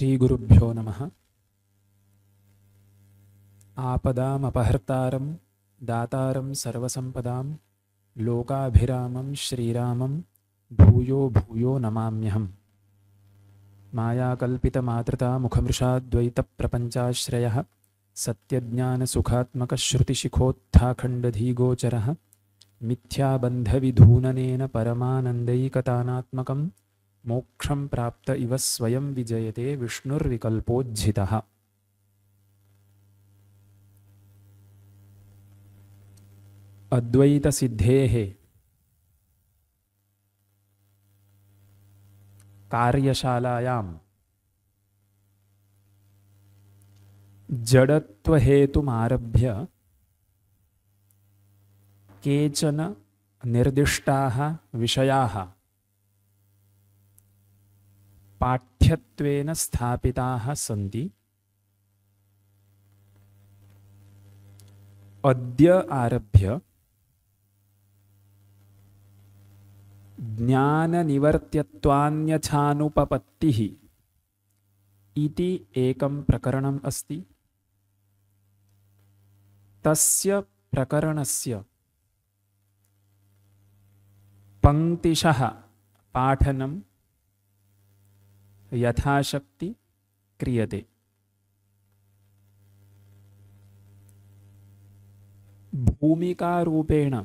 श्री गुरुभ्यो नम आपदापहर्ता दाता सर्वसंपदा लोकाभिरामं श्रीरामं भूयो भूयो नमाम्यहम् मायाकल्पितमातृतामुखमृषाद्वैतप्रपञ्चाश्रयः सत्यज्ञानसुखात्मकश्रुतिशिखोत्थाखण्डधीगोचरः मिथ्याबन्धविधूननेन परमानन्दैकतानात्मकं मोक्षम प्राप्त इव स्वयं विजयते विष्णुर्विकल्पोज्झिता अद्वैत सिद्धे कार्यशालायां जडत्वहेतुमारभ्य केचन निर्दिष्टाः विषयाः पाठ्यत्वेन स्थापिताः सन्ति अद्य आरभ्य ज्ञाननिवर्त्यत्वान्यथानुपपत्तिः इति एकं प्रकरणम् अस्ति तस्य प्रकरणस्य पङ्क्तिशः पाठनं यथाशक्ति क्रियते भूमिकारूपेण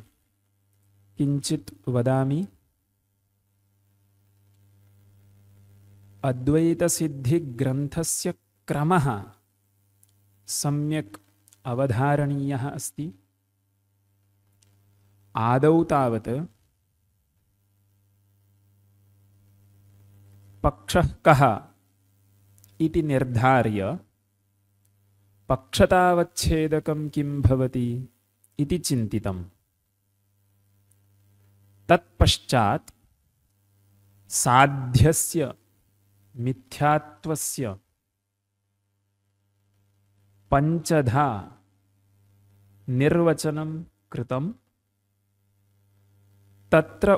किञ्चित् वदामि अद्वैतसिद्धिग्रन्थस्य क्रमः सम्यक् अवधारणीयः अस्ति आदौ तावत् पक्षः कः इति निर्धार्य पक्षतावच्छेदकं किं भवति इति चिन्तितं तत्पश्चात् साध्यस्य मिथ्यात्वस्य पञ्चधा निर्वचनं कृतं तत्र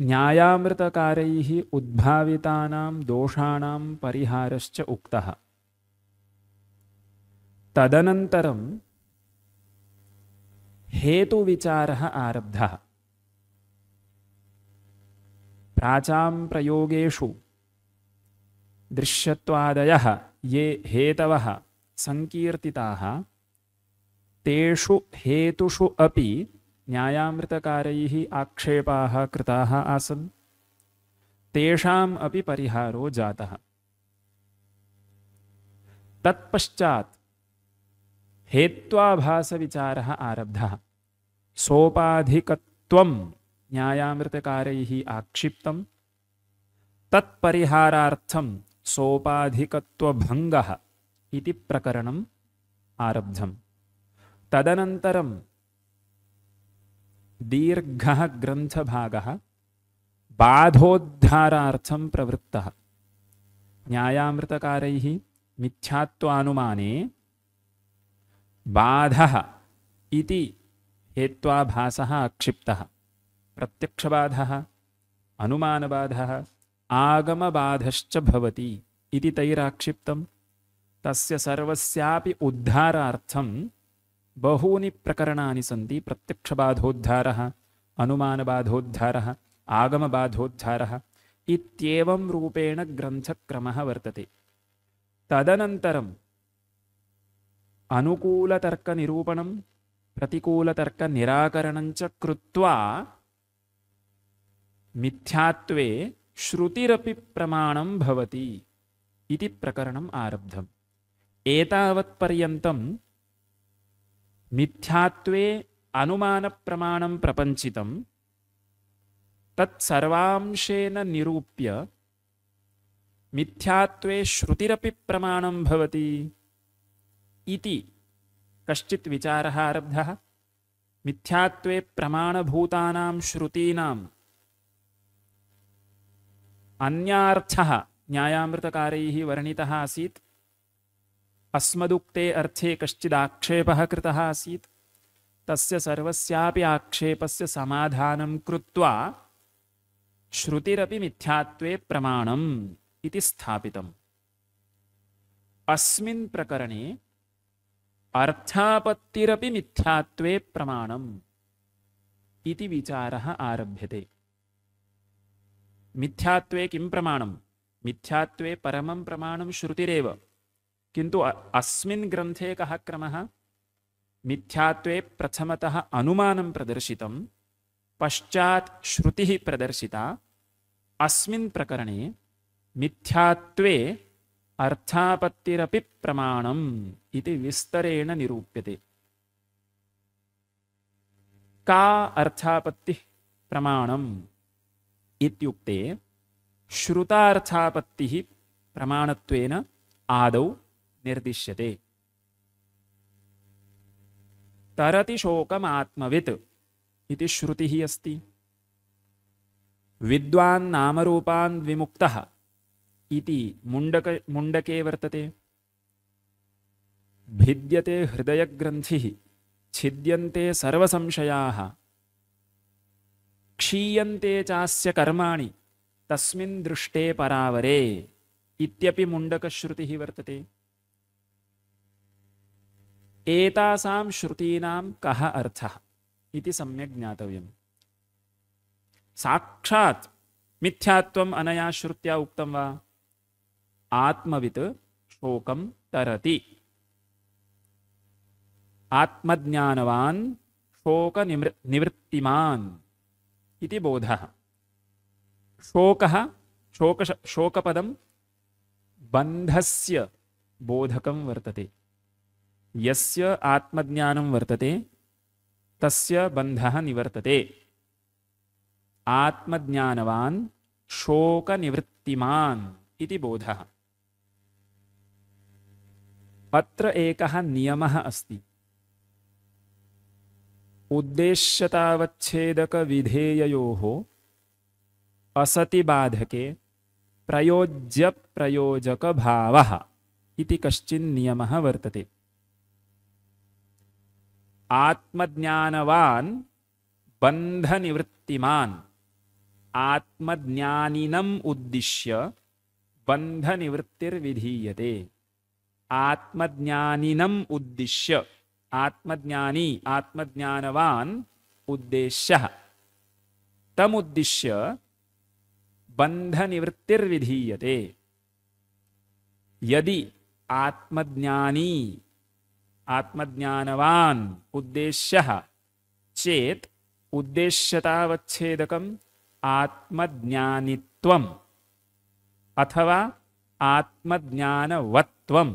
न्यायामृतकारैः उद्भावितानां दोषाणां परिहारश्च उक्तः तदनन्तरं हेतुविचारः आरब्धः प्राचां प्रयोगेषु दृश्यत्वादयः ये हेतवः सङ्कीर्तिताः तेषु हेतुषु अपि न्यायामृतकारैः आक्षेपा कृता आसन् तेषाम् अपि परिहारो जाता तत्पश्चात् हेत्वाभास विचार आरब्ध सोपाधिक आक्षिप्तं आक्षिप्त सोपाधिकत्वभङ्गः इति प्रकरण आरब्धम तदनन्तरं दीर्घ ग्रंथ भाग बाधोद्धारार्थं प्रवृत्त न्यायामृतकार मिथ्यात्वानुमाने बाध इति हेत्वाभासः अक्षिप्तः प्रत्यक्षबाधः अनुमानबाधः आगमबाधश्च भवति इति तैराक्षिप्तं तस्य सर्वस्यापि उद्धारार्थं बहूनि प्रकरणानि सन्ति प्रत्यक्षबाधोद्धारः अनुमानबाधोद्धारः आगमबाधोद्धारः इत्येवं रूपेण ग्रन्थक्रमः वर्तते तदनन्तरम् अनुकूलतर्कनिरूपणं प्रतिकूलतर्कनिराकरणञ्च कृत्वा मिथ्यात्वे श्रुतिरपि प्रमाणं भवति इति प्रकरणम् आरब्धम् एतावत्पर्यन्तं मिथ्यात्वे अनुमानप्रमाणं प्रपञ्चितं तत्सर्वांशेन निरूप्य मिथ्यात्वे श्रुतिरपि प्रमाणं भवति इति कश्चित् विचारः आरब्धः मिथ्यात्वे प्रमाणभूतानां श्रुतीनाम् अन्यार्थः न्यायामृतकारैः वर्णितः आसीत् अस्मदुक्ते अर्थे कश्चिदाक्षेपः कृत आसीत् तस्य सर्वस्यापि आक्षेपस्य समाधानं कृत्वा श्रुतिरपि मिथ्यात्वे प्रमाणम् इति स्थापितम् अस्मिन् प्रकरणे अर्थापत्तिरपि मिथ्यात्वे प्रमाणम् इति विचारः आरभ्यते मिथ्यात्वे किं प्रमाणं मिथ्यात्वे परमं प्रमाणं श्रुतिरेव किन्तु अस्मिन् ग्रन्थे कः क्रमः मिथ्यात्वे प्रथमतः अनुमानं प्रदर्शितं पश्चात् श्रुतिः प्रदर्शिता अस्मिन् प्रकरणे मिथ्यात्वे अर्थापत्तिरपि प्रमाणम् इति विस्तरेण निरूप्यते का अर्थापत्तिः प्रमाणम् इत्युक्ते श्रुतार्थापत्तिः प्रमाणत्वेन आदौ निर्दिश्य तरति शोकमात्मवित् इति अस्त अस्ति विद्वान् नामरूपान् विमुक्तः वर्तते भिद्यते हृदयग्रन्थिः छिद्यन्ते सर्वसंशयाः क्षीयन्ते चास्य कर्माणि तस्मिन् दृष्टे परावरे इत्यपि मुण्डकश्रुतिः वर्तते एतासाम श्रुतीनाम कह अर्थ इति सम्यक् ज्ञातव्यम् साक्षात् मिथ्यात्वम् अनया श्रुत्या उक्तं वा आत्मवित् शोकं तरति आत्मज्ञानवान् शोकनिवृ निवृत्तिमान् इति बोधः शोकः शोक शोकपदं बंधस्य बोधकं वर्तते यस्य आत्मज्ञानं वर्तते तस्य बन्धः निवर्तते आत्मज्ञानवान् शोकनिवृत्तिमान् इति बोधः अत्र एकः नियमः अस्ति उद्देश्यतावच्छेदकविधेययोः असतिबाधके प्रयोज्यप्रयोजकभावः इति कश्चिन् नियमः वर्तते आत्मज्ञानवान् बन्धनिवृत्तिमान् आत्मज्ञानिनम् उद्दिश्य बन्धनिवृत्तिर्विधीयते आत्मज्ञानिनम् उद्दिश्य आत्मज्ञानी आत्मज्ञानवान् उद्देश्यः तमुद्दिश्य बन्धनिवृत्तिर्विधीयते यदि आत्मज्ञानी आत्मज्ञानवान् उद्देश्यः चेत् उद्देश्यतावच्छेदकम् आत्मज्ञानित्वम् अथवा आत्मज्ञानवत्वम्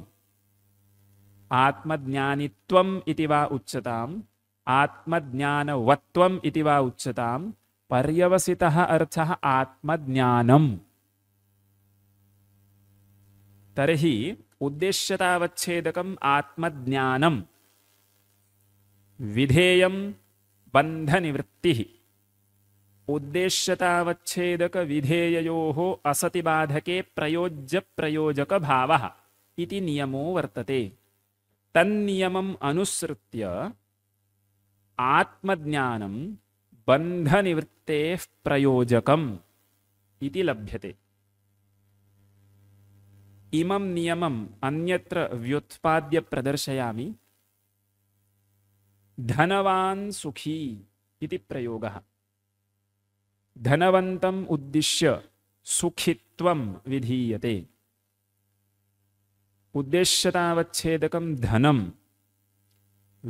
आत्मज्ञानित्वम् इति वा उच्यताम् आत्मज्ञानवत्त्वम् इति वा उच्यताम् पर्यवसितः अर्थः आत्मज्ञानम् तर्हि उद्देश्यतावच्छेदकम् आत्मज्ञानं विधेयं बन्धनिवृत्तिः उद्देश्यतावच्छेदकविधेययोः असतिबाधके प्रयोज्यप्रयोजकभावः इति नियमो वर्तते तन्नियमम् अनुसृत्य आत्मज्ञानं बन्धनिवृत्तेः प्रयोजकम् इति लभ्यते इमं नियमं अन्यत्र व्युत्पाद्य प्रदर्शयामि धनवान् सुखी इति प्रयोगः धनवन्तम् उद्दिश्य सुखित्वं विधीयते उद्देश्यतावच्छेदकं धनं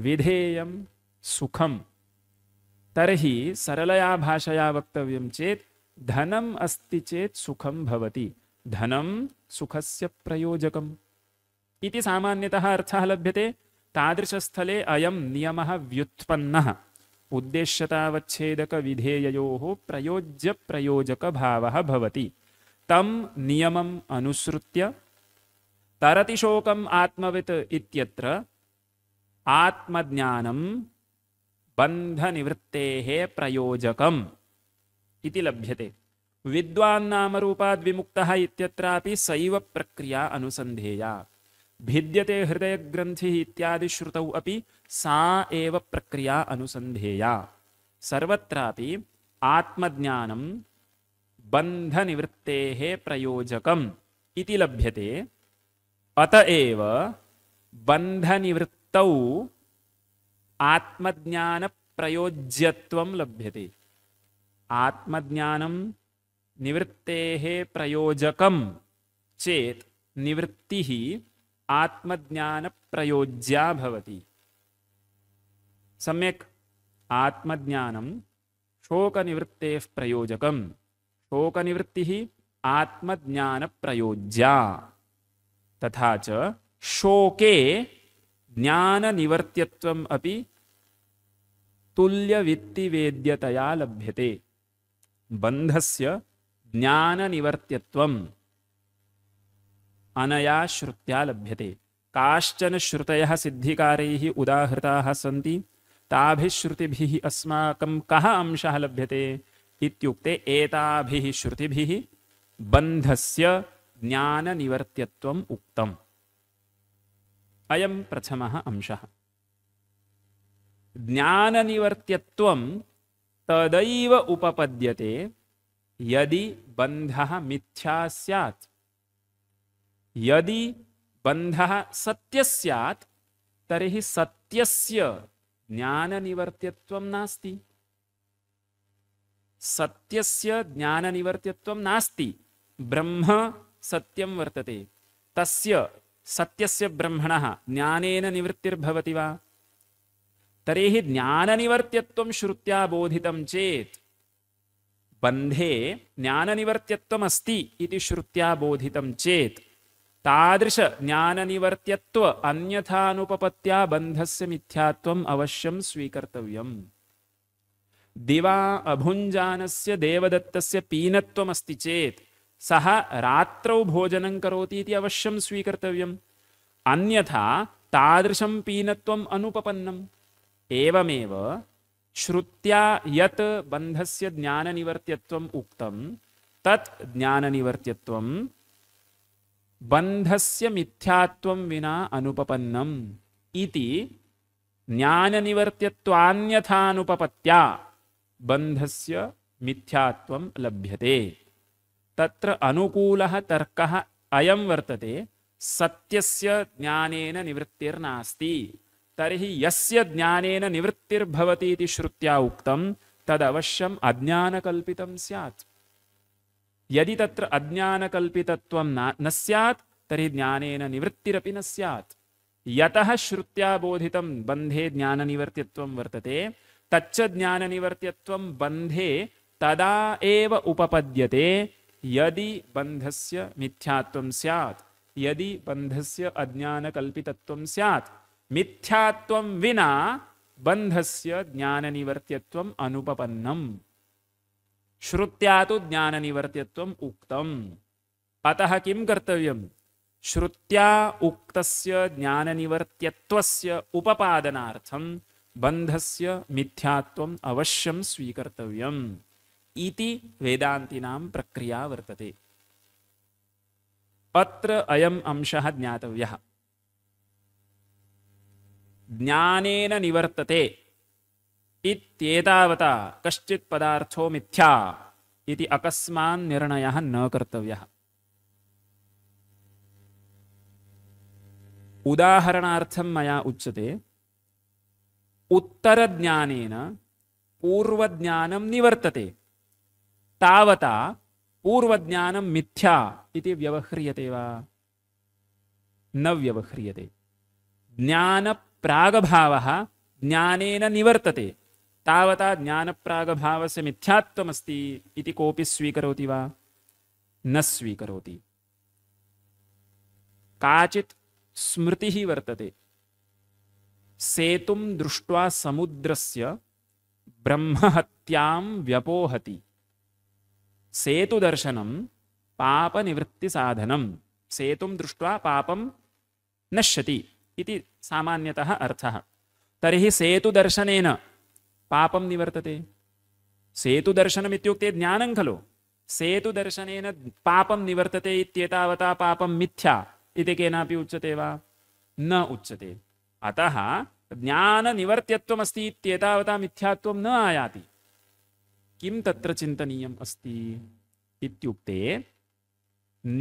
विधेयं सुखं तर्हि सरलया भाषया वक्तव्यं चेत् धनम् अस्ति चेत् सुखं भवति धनं सुख से प्रयोजक सामान्यतः अर्थ लभ्यते तादृशस्थले उद्देश्यतावच्छेदक विधेयो प्रयोज्य प्रयोजक भाव भवति तम नियम अनुसृत्य तरतिशोकम् आत्मवित इत्यत्र आत्मज्ञानं प्रयोजक प्रयोजकम् इति लभ्यते विद्वान्नाम रूपाद विमुक्तः इत्यत्रापि सैव प्रक्रिया अनुसंधेया भिद्यते हृदय ग्रंथि इत्यादि श्रुतौ अपि सा एव प्रक्रिया अनुसंधेया सर्वत्रापि आत्मज्ञानं बन्धनिवृत्तेः प्रयोजकम् इति लभ्यते अत एव बन्धनिवृत्तौ आत्मज्ञानप्रयोज्यत्वं लभ्यते आत्मज्ञानं निवृत्तेः प्रयोजकं चेत् निवृत्तिः आत्मज्ञान भवति सम्यक् आत्मज्ञानं शोक प्रयोजकं आत्मज्ञान प्रयोज्या तथा च शोके ज्ञाननिवर्त्यत्वम् अपि तुल्यवित्तिवेद्यतया लभ्यते बंधस्य ज्ञान निवर्त्यत्वम अनया श्रुत्या लभ्यते काश्चन श्रुतय सिद्धिकार उदाहृता सी ताभिश्रुति अस्माक कः अंशः लभ्यते इत्युक्ते एताभिः श्रुतिभिः बन्धस्य ज्ञाननिवर्त्यत्वम् उक्तम् अयं प्रथमः अंशः ज्ञाननिवर्त्यत्वं तदैव उपपद्यते यदि बंध मिथ्या सैत् यदि बंध सत्य सैत् तरी सत्यस्य ज्ञान निवर्त्यत्व नास्ति सत्यस्य ज्ञान निवर्त्यत्व नास्ति ब्रह्म सत्यं वर्तते तस्य सत्यस्य ब्रह्मणः ज्ञानेन निवृत्तिर्भवति वा तर्हि ज्ञाननिवर्त्यत्वं श्रुत्या बोधितं चेत् बंधे ज्ञान इति श्रुत्या बोधित चेत बोधितं चेत् तादृशज्ञाननिवर्त्यत्व अन्यथानुपपत्या बन्धस्य मिथ्यात्वम् अवश्यं स्वीकर्तव्यम् दिवा अभुञ्जानस्य देवदत्तस्य पीनत्वमस्ति चेत् सः रात्रौ भोजनं करोति इति अवश्यं स्वीकर्तव्यम् अन्यथा तादृशं पीनत्वम् अनुपपन्नम् एवमेव श्रुत्या यत् बन्धस्य ज्ञाननिवर्त्यत्वम् उक्तं तत् ज्ञाननिवर्त्यत्वं बन्धस्य मिथ्यात्वं विना अनुपपन्नम् इति ज्ञाननिवर्त्यत्वान्यथानुपपत्त्या बन्धस्य मिथ्यात्वं लभ्यते तत्र अनुकूलः तर्कः अयं वर्तते सत्यस्य ज्ञानेन निवृत्तिर्नास्ति तरी यस्य निवृत्तिर्भवती श्रुत्या उक्त तदवश्यम अज्ञानक सैत् यदि तत्र अज्ञानक न सैत् तरी ज्ञान निवृत्तिर न सैत् यतः श्रुत्या बंधे ज्ञान ज्ञाननिवर्त्यत्वं वर्तते तच्च ज्ञान ज्ञाननिवर्त्यत्वं बंधे तदा एव उपपद्यते यदि बंधस्य मिथ्यात्वं सैत् यदि बंधस्य अज्ञानकल्पितत्वं स्यात् मिथ्यात्वं विना बन्धस्य ज्ञाननिवर्त्यत्वम् अनुपपन्नम् श्रुत्या तु ज्ञाननिवर्त्यत्वम् उक्तम् अतः किं कर्तव्यम् श्रुत्या उक्तस्य ज्ञाननिवर्त्यत्वस्य उपपादनार्थं बन्धस्य मिथ्यात्वम् अवश्यं स्वीकर्तव्यम् इति वेदान्तिनां प्रक्रिया वर्तते अत्र अयम् अंशः ज्ञातव्यः ज्ञानेन निवर्तते इत्येतावता कश्चित् पदार्थो मिथ्या इति अकस्मान् निर्णयः न कर्तव्यः उदाहरणार्थं मया उच्यते उत्तरज्ञानेन पूर्वज्ञानं निवर्तते तावता पूर्वज्ञानं मिथ्या इति व्यवह्रियते वा न व्यवह्रियते ज्ञान प्रागभावः ज्ञान निवर्तते तावता ज्ञान ज्ञानप्रागभावस्य मिथ्यात्वमस्ति इति कोऽपि स्वीकरोति वा न स्वीकरोति काचित स्मृति ही वर्तते सेतुम दृष्ट्वा समुद्रस्य ब्रह्महत्यां व्यपोहति सेतु दर्शनम पाप निवृत्ति साधनम सेतुम दृष्ट्वा पापम नश्यति इति सामान्यतः अर्थः तर्हि सेतुदर्शनेन पापं निवर्तते सेतुदर्शनमित्युक्ते ज्ञानं खलु सेतुदर्शनेन पापं निवर्तते इत्येतावता पापं मिथ्या इति केनापि उच्यते वा न उच्यते अतः ज्ञाननिवर्त्यत्वमस्ति इत्येतावता मिथ्यात्वं न आयाति किं तत्र चिन्तनीयम् अस्ति इत्युक्ते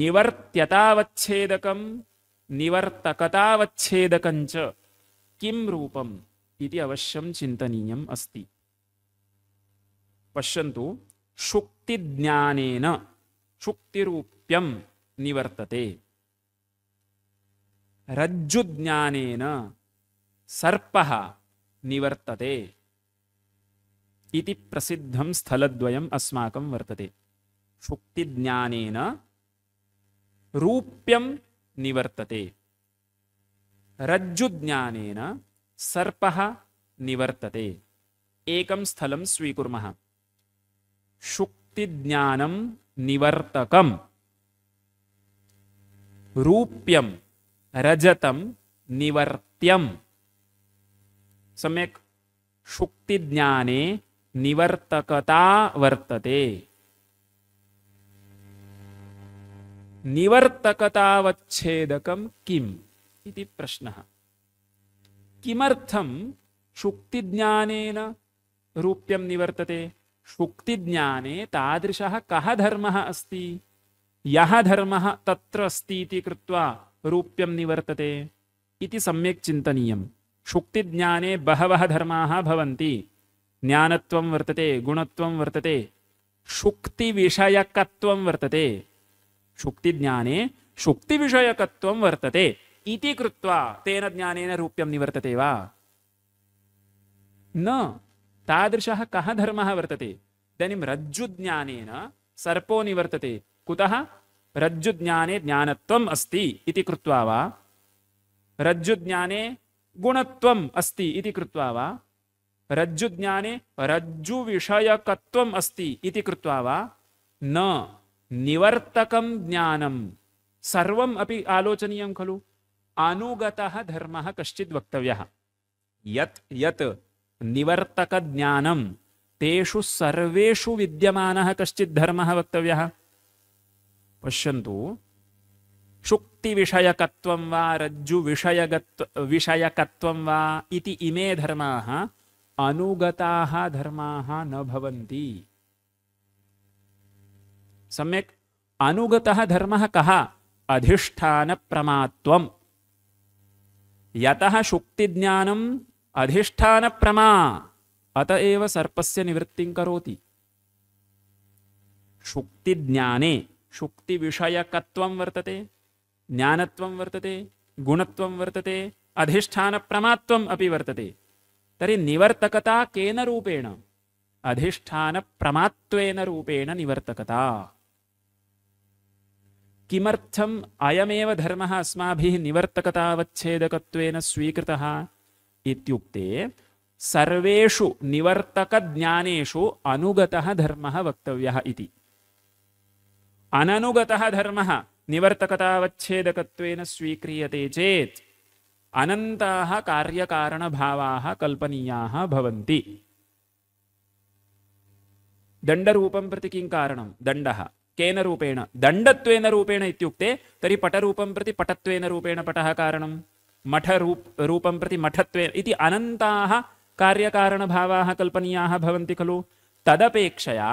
निवर्त्यतावच्छेदकं निवर्तकतावच्छेदकञ्च किं रूपम् इति अवश्यं चिन्तनीयम् अस्ति पश्यन्तु शुक्तिज्ञानेन शुक्तिरूप्यं निवर्तते रज्जुज्ञानेन सर्पः निवर्तते इति प्रसिद्धं स्थलद्वयम् अस्माकं वर्तते शुक्तिज्ञानेन रूप्यं निवर्तते रज्जुज्ञानेन सर्पः निवर्तते एकं स्थलं स्वीकुर्मः शुक्तिज्ञानं निवर्तकं रूप्यं रजतं निवर्त्यं सम्यक् शुक्तिज्ञाने निवर्तकता वर्तते निवर्तकतावच्छेदकं किम् इति प्रश्नः किमर्थं शुक्तिज्ञानेन रूप्यं निवर्तते शुक्तिज्ञाने तादृशः कः धर्मः अस्ति यः धर्मः तत्र अस्ति इति कृत्वा रूप्यं निवर्तते इति सम्यक् चिन्तनीयं शुक्तिज्ञाने बहवः धर्माः भवन्ति ज्ञानत्वं वर्तते गुणत्वं वर्तते शुक्तिविषयकत्वं वर्तते शुक्ति ज्ञाने शुक्ति विषयकत्व वर्तते इति कृत्वा तेन ज्ञानेन रूप्यं निवर्तते वा न तादृशः कः धर्मः वर्तते इदानीं रज्जुज्ञानेन सर्पो निवर्तते कुतः रज्जुज्ञाने ज्ञानत्वम् अस्ति इति कृत्वा वा रज्जुज्ञाने गुणत्वम् अस्ति इति कृत्वा वा रज्जुज्ञाने रज्जुविषयकत्वम् अस्ति इति कृत्वा वा न निवर्तकं ज्ञानं सर्व अपि आलोचनीयं खलु अनुगतः धर्मः कश्चित् वक्तव्यः यत् यत् निवर्तकज्ञानं तेषु सर्वेषु विद्यमानः कश्चि धर्म वक्तव्यः पश्यन्तु शुक्तिविषयकत्वं वा रज्जुविषयगत् विषयकत्वं वा इति इमे धर्माः अनुगताः धर्माः न भवन्ति सम्यक् अनुगतः धर्मः कः अधिष्ठानप्रमात्वम् यतः शुक्तिज्ञानम् अधिष्ठानप्रमा अत एव सर्पस्य निवृत्तिं करोति शुक्तिज्ञाने शुक्तिविषयकत्वं वर्तते ज्ञानत्वं वर्तते गुणत्वं वर्तते अधिष्ठानप्रमात्वम् अपि वर्तते तर्हि निवर्तकता केन रूपेण अधिष्ठानप्रमात्वेन रूपेण निवर्तकता किमर्थम् अयमेव धर्म अस्माभिः निवर्तकतावच्छेदकत्वेन स्वीकृतः इत्युक्ते सर्वेषु निवर्तकज्ञानेषु अनुगतः धर्मः वक्तव्यः इति अननुगतः धर्मः निवर्तकतावच्छेदकत्वेन स्वीक्रियते चेत् अनन्ताः कार्यकारणभावाः कल्पनीयाः भवन्ति दण्डरूपं प्रति किं कारणं दण्डः केन रूपेण दण्डत्वेन रूपेण इत्युक्ते तर्हि पटरूपं प्रति पटत्वेन रूपेण पटः कारणं मठरूप रूपं प्रति मठत्वेन इति अनन्ताः कार्यकारणभावाः कल्पनीयाः भवन्ति खलु तदपेक्षया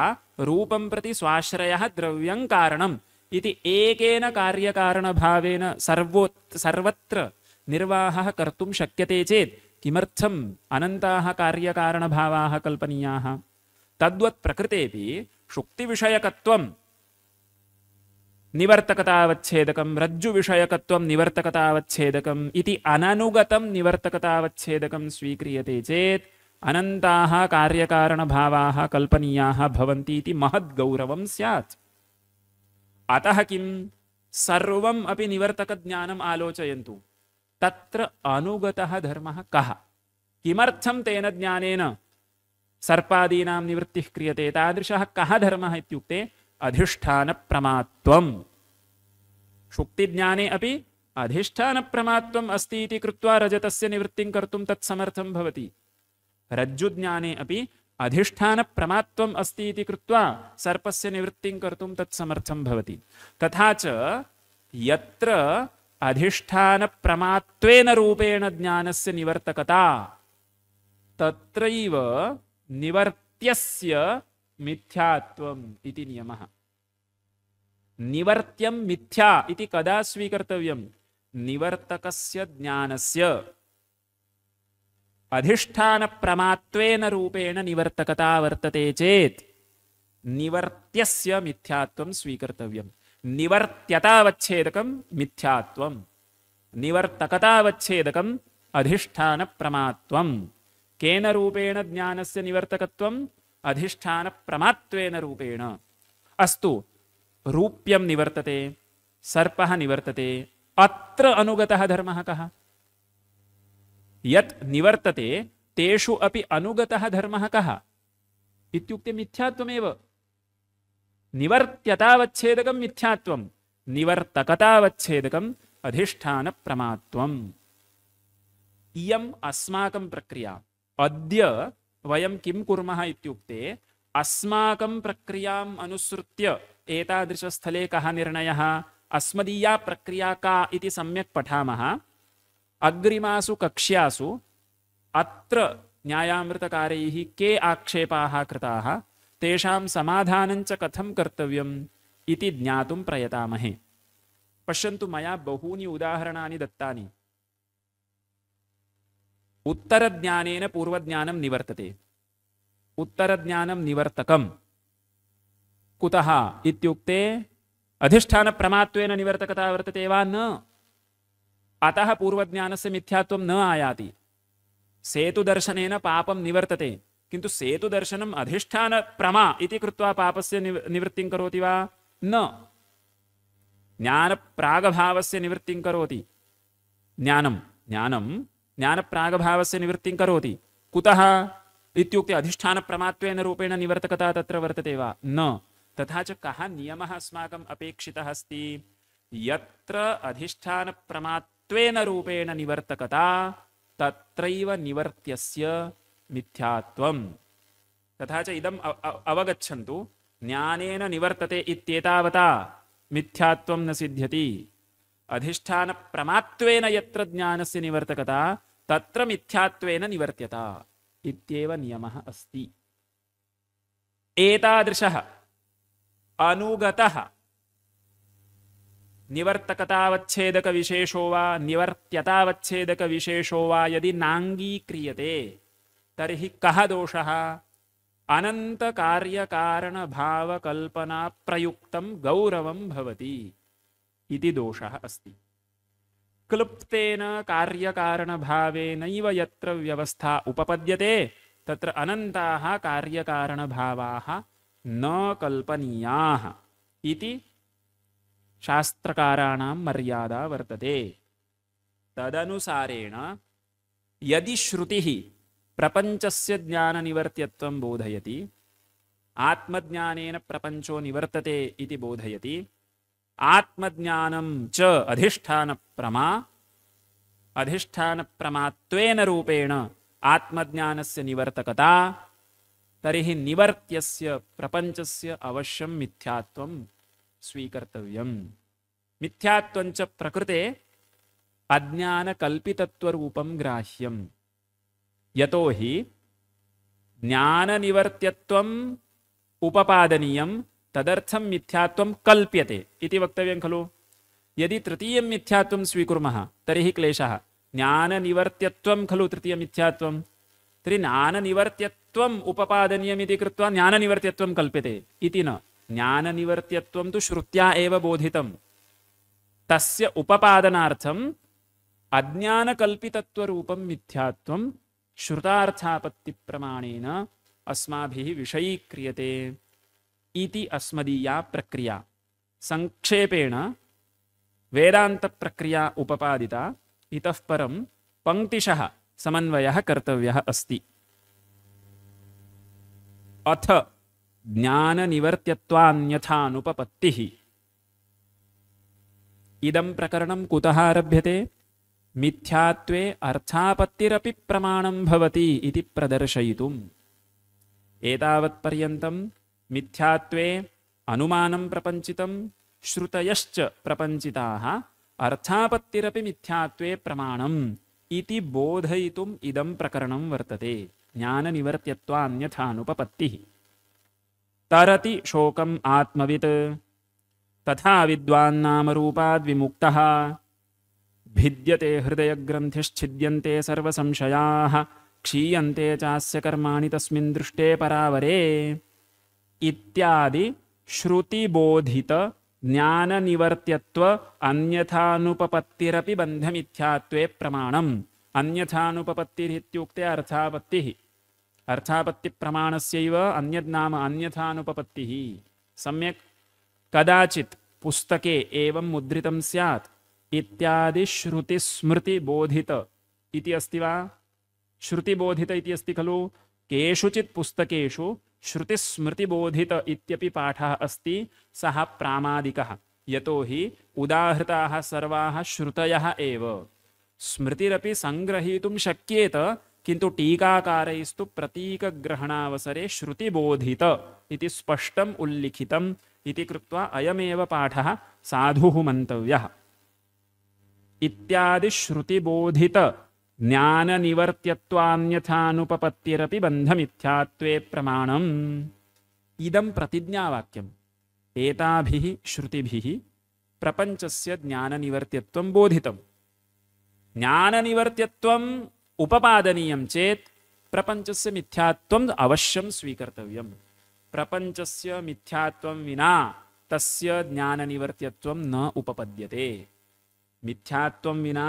रूपं प्रति स्वाश्रयः द्रव्यं कारणम् इति एकेन कार्यकारणभावेन सर्वो सर्वत्र निर्वाहः कर्तुं शक्यते चेत् किमर्थम् अनन्ताः कार्यकारणभावाः कल्पनीयाः तद्वत् प्रकृतेपि शुक्तिविषयकत्वं निवर्तकतावच्छेदक रज्जु निवर्तकतावच्छेदकम् निवर्तकतावच्छेदक अनुगत निवर्तकतावच्छेदक स्वीक्रीय चेत् अनन्ताः कार्यकारणभावाः कल्पनीयाः भवन्ति इति महद्गौरवं अतः किं सर्व निवर्तक ज्ञानम आलोचयन्तु तत्र अनुगतः धर्म कमर्थम तेन ज्ञान सर्पादीना निवृत्ति क्रियते तादृशः कः धर्मः इत्युक्ते अधिष्ठान प्रमात्वम ज्ञाने अपि अधिष्ठानप्रमात्वम् अस्ति इति कृत्वा रजतस्य निवृत्तिं कर्तुं तत्समर्थं भवति ज्ञाने अपि अधिष्ठानप्रमात्वम् अस्ति इति कृत्वा सर्पस्य निवृत्तिं कर्तुं तत्समर्थं भवति तथा च यत्र प्रमात्वेन रूपेण ज्ञानस्य निवर्तकता तत्रैव निवर्त्यस्य मिथ्यात्वम् इति नियमः निवर्त्यं मिथ्या इति कदा स्वीकर्तव्यं निवर्तकस्य ज्ञानस्य अधिष्ठानप्रमात्वेन रूपेण निवर्तकता वर्तते चेत् निवर्त्यस्य मिथ्यात्वं स्वीकर्तव्यं निवर्त्यतावच्छेदकं मिथ्यात्वं निवर्तकतावच्छेदकम् अधिष्ठानप्रमात्वं केन रूपेण ज्ञानस्य निवर्तकत्वं अधिष्ठान प्रमात्वेन रूपेण अस्तु रूप्यम निवर्तते सर्प निवर्तते अत्र अनुगतः धर्मः कः यत् निवर्तते तेषु अपि अनुगतः धर्मः कः इत्युक्ते मिथ्यात्वमेव निवर्त्यतावच्छेदकं मिथ्यात्वं निवर्तकतावच्छेदकम् अधिष्ठानप्रमात्वम् इयम् अस्माकं प्रक्रिया अद्य वयं किं कुर्मः इत्युक्ते अस्माकं प्रक्रियाम् अनुसृत्य एतादृशस्थले कः निर्णयः अस्मदीया प्रक्रिया का इति सम्यक् पठामः अग्रिमासु कक्ष्यासु अत्र न्यायामृतकारैः के आक्षेपाः कृताः तेषां समाधानञ्च कथं कर्तव्यम् इति ज्ञातुं प्रयतामहे पश्यन्तु मया बहूनि उदाहरणानि दत्तानि उत्तर पूर्व ज्ञान निवर्तते ज्ञान निवर्तक कुतः इत्युक्ते प्रमात्वेन निवर्तकता वर्तते वा न अतः पूर्वज्ञानस्य मिथ्यात्वं न आयाति सेतुदर्शनेन पापं निवर्तते किन्तु सेतुदर्शनम् अधिष्ठानप्रमा इति कृत्वा पापस्य निव निवृत्तिं करोति वा न ज्ञानप्रागभावस्य निवृत्तिं करोति ज्ञानं ज्ञानं ज्ञानप्रागभावस्य निवृत्तिं करोति कुतः इत्युक्ते अधिष्ठानप्रमात्वेन रूपेण निवर्तकता तत्र वर्तते वा न तथा च कः नियमः अस्माकम् अपेक्षितः अस्ति यत्र अधिष्ठानप्रमात्वेन रूपेण निवर्तकता तत्रैव निवर्त्यस्य मिथ्यात्वं तथा च इदम् अवगच्छन्तु ज्ञानेन निवर्तते इत्येतावता मिथ्यात्वं न सिद्ध्यति अधिष्ठानप्रमात्वेन यत्र ज्ञानस्य निवर्तकता तत्र मिथ्यात्वेन निवर्त्यता इत्येव नियमः अस्ति एतादृशः अनुगतः निवर्तकतावच्छेदकविशेषो वा निवर्त्यतावच्छेदकविशेषो वा यदि नाङ्गीक्रियते तर्हि कः दोषः अनन्तकार्यकारणभावकल्पनाप्रयुक्तं गौरवं भवति इति दोषः अस्ति क्लुप्तेन कार्यकारणभावेनैव यत्र व्यवस्था उपपद्यते तत्र अनन्ताः कार्यकारणभावाः न कल्पनीयाः इति शास्त्रकाराणां मर्यादा वर्तते तदनुसारेण यदि श्रुतिः प्रपञ्चस्य ज्ञाननिवर्त्यत्वं बोधयति आत्मज्ञानेन प्रपञ्चो निवर्तते इति बोधयति आत्मज्ञानम च अधिष्ठान प्रमा अधिष्ठान प्रमात्वेन रूपेण आत्मज्ञानस्य निवर्तकता तर्हि निवर्त्यस्य प्रपंचस्य अवश्यं मिथ्यात्वं स्वीकर्तव्यम् च प्रकृते अज्ञान कल्पितत्वरूपं ग्राह्यम् यतो हि ज्ञान निवर्त्यत्वं उपपादनीयं तदर्थम मिथ्यात्व कल्प्यते इति वक्तव्यं खलु यदि तृतीय मिथ्यात्व मिथ्यात्वं तरी क्लेश ज्ञान ज्ञाननिवर्त्यत्वं खलु तृतीय तृतीयमिथ्यात्वं तर्हि ज्ञाननिवर्त्यत्वम् उपपादनीयमिति कृत्वा ज्ञाननिवर्त्यत्वं कल्प्यते इति न ज्ञान ज्ञाननिवर्त्यत्वं तो श्रुत्या एव बोधितं तस्य उपपादनार्थम् अज्ञानकल्पितत्वरूपं मिथ्यात्वं श्रुतार्थापत्तिप्रमाणेन अस्माभिः क्रियते इति अस्मदीया प्रक्रिया सङ्क्षेपेण वेदान्तप्रक्रिया उपपादिता परं पङ्क्तिशः समन्वयः कर्तव्यः अस्ति अथ ज्ञाननिवर्त्यत्वान्यथानुपपत्तिः इदं प्रकरणं कुतः आरभ्यते मिथ्यात्वे अर्थापत्तिरपि प्रमाणं भवति इति प्रदर्शयितुम् एतावत्पर्यन्तं मिथ्यात्वे अनुमानं प्रपञ्चितं श्रुतयश्च प्रपञ्चिताः अर्थापत्तिरपि मिथ्यात्वे प्रमाणम् इति बोधयितुम् इदं प्रकरणं वर्तते ज्ञाननिवर्त्यत्वान्यथानुपपत्तिः तरति शोकम् आत्मवित् तथा विद्वान्नामरूपाद्विमुक्तः भिद्यते हृदयग्रन्थिश्छिद्यन्ते सर्वसंशयाः क्षीयन्ते चास्य कर्माणि तस्मिन् दृष्टे परावरे इत्यादि श्रुतिबोधित ज्ञान निवर्त्यत्व अन्यथानुपपत्तिरपि बंधमिथ्यात्वे प्रमाणम अन्यथानुपपत्तिरित्युक्ते अर्थापत्तिः अर्थापत्तिप्रमाणस्यैव अन्यद्नाम अन्यथानुपपत्तिः सम्यक् कदाचित् पुस्तके एवं मुद्रितं स्यात् इत्यादि श्रुतिस्मृतिबोधित इति अस्ति वा श्रुतिबोधित इति अस्ति खलु केषुचित् पुस्तकेषु श्रुतिस्मृतिबोधित इत्यपि पाठः अस्ति सः प्रामादिकः यतोहि उदाहृताः सर्वाः श्रुतयः एव स्मृतिरपि सङ्ग्रहीतुं शक्येत किन्तु टीकाकारैस्तु प्रतीकग्रहणावसरे श्रुतिबोधित इति स्पष्टम् उल्लिखितम् इति कृत्वा अयमेव पाठः साधुः मन्तव्यः इत्यादिश्रुतिबोधित ज्ञान बंध प्रमाण इदम प्रतिज्ञावाक्यम एता श्रुति प्रपंच से ज्ञान एताभिः बोधित ज्ञान ज्ञाननिवर्त्यत्वं उपादनीय चेत प्रपंच से मिथ्यात्व अवश्य स्वीकर्तव्य प्रपंच से मिथ्यात्व विना तस्य ज्ञान ज्ञाननिवर्त्यत्वं न उपपद्यते मिथ्यात्व विना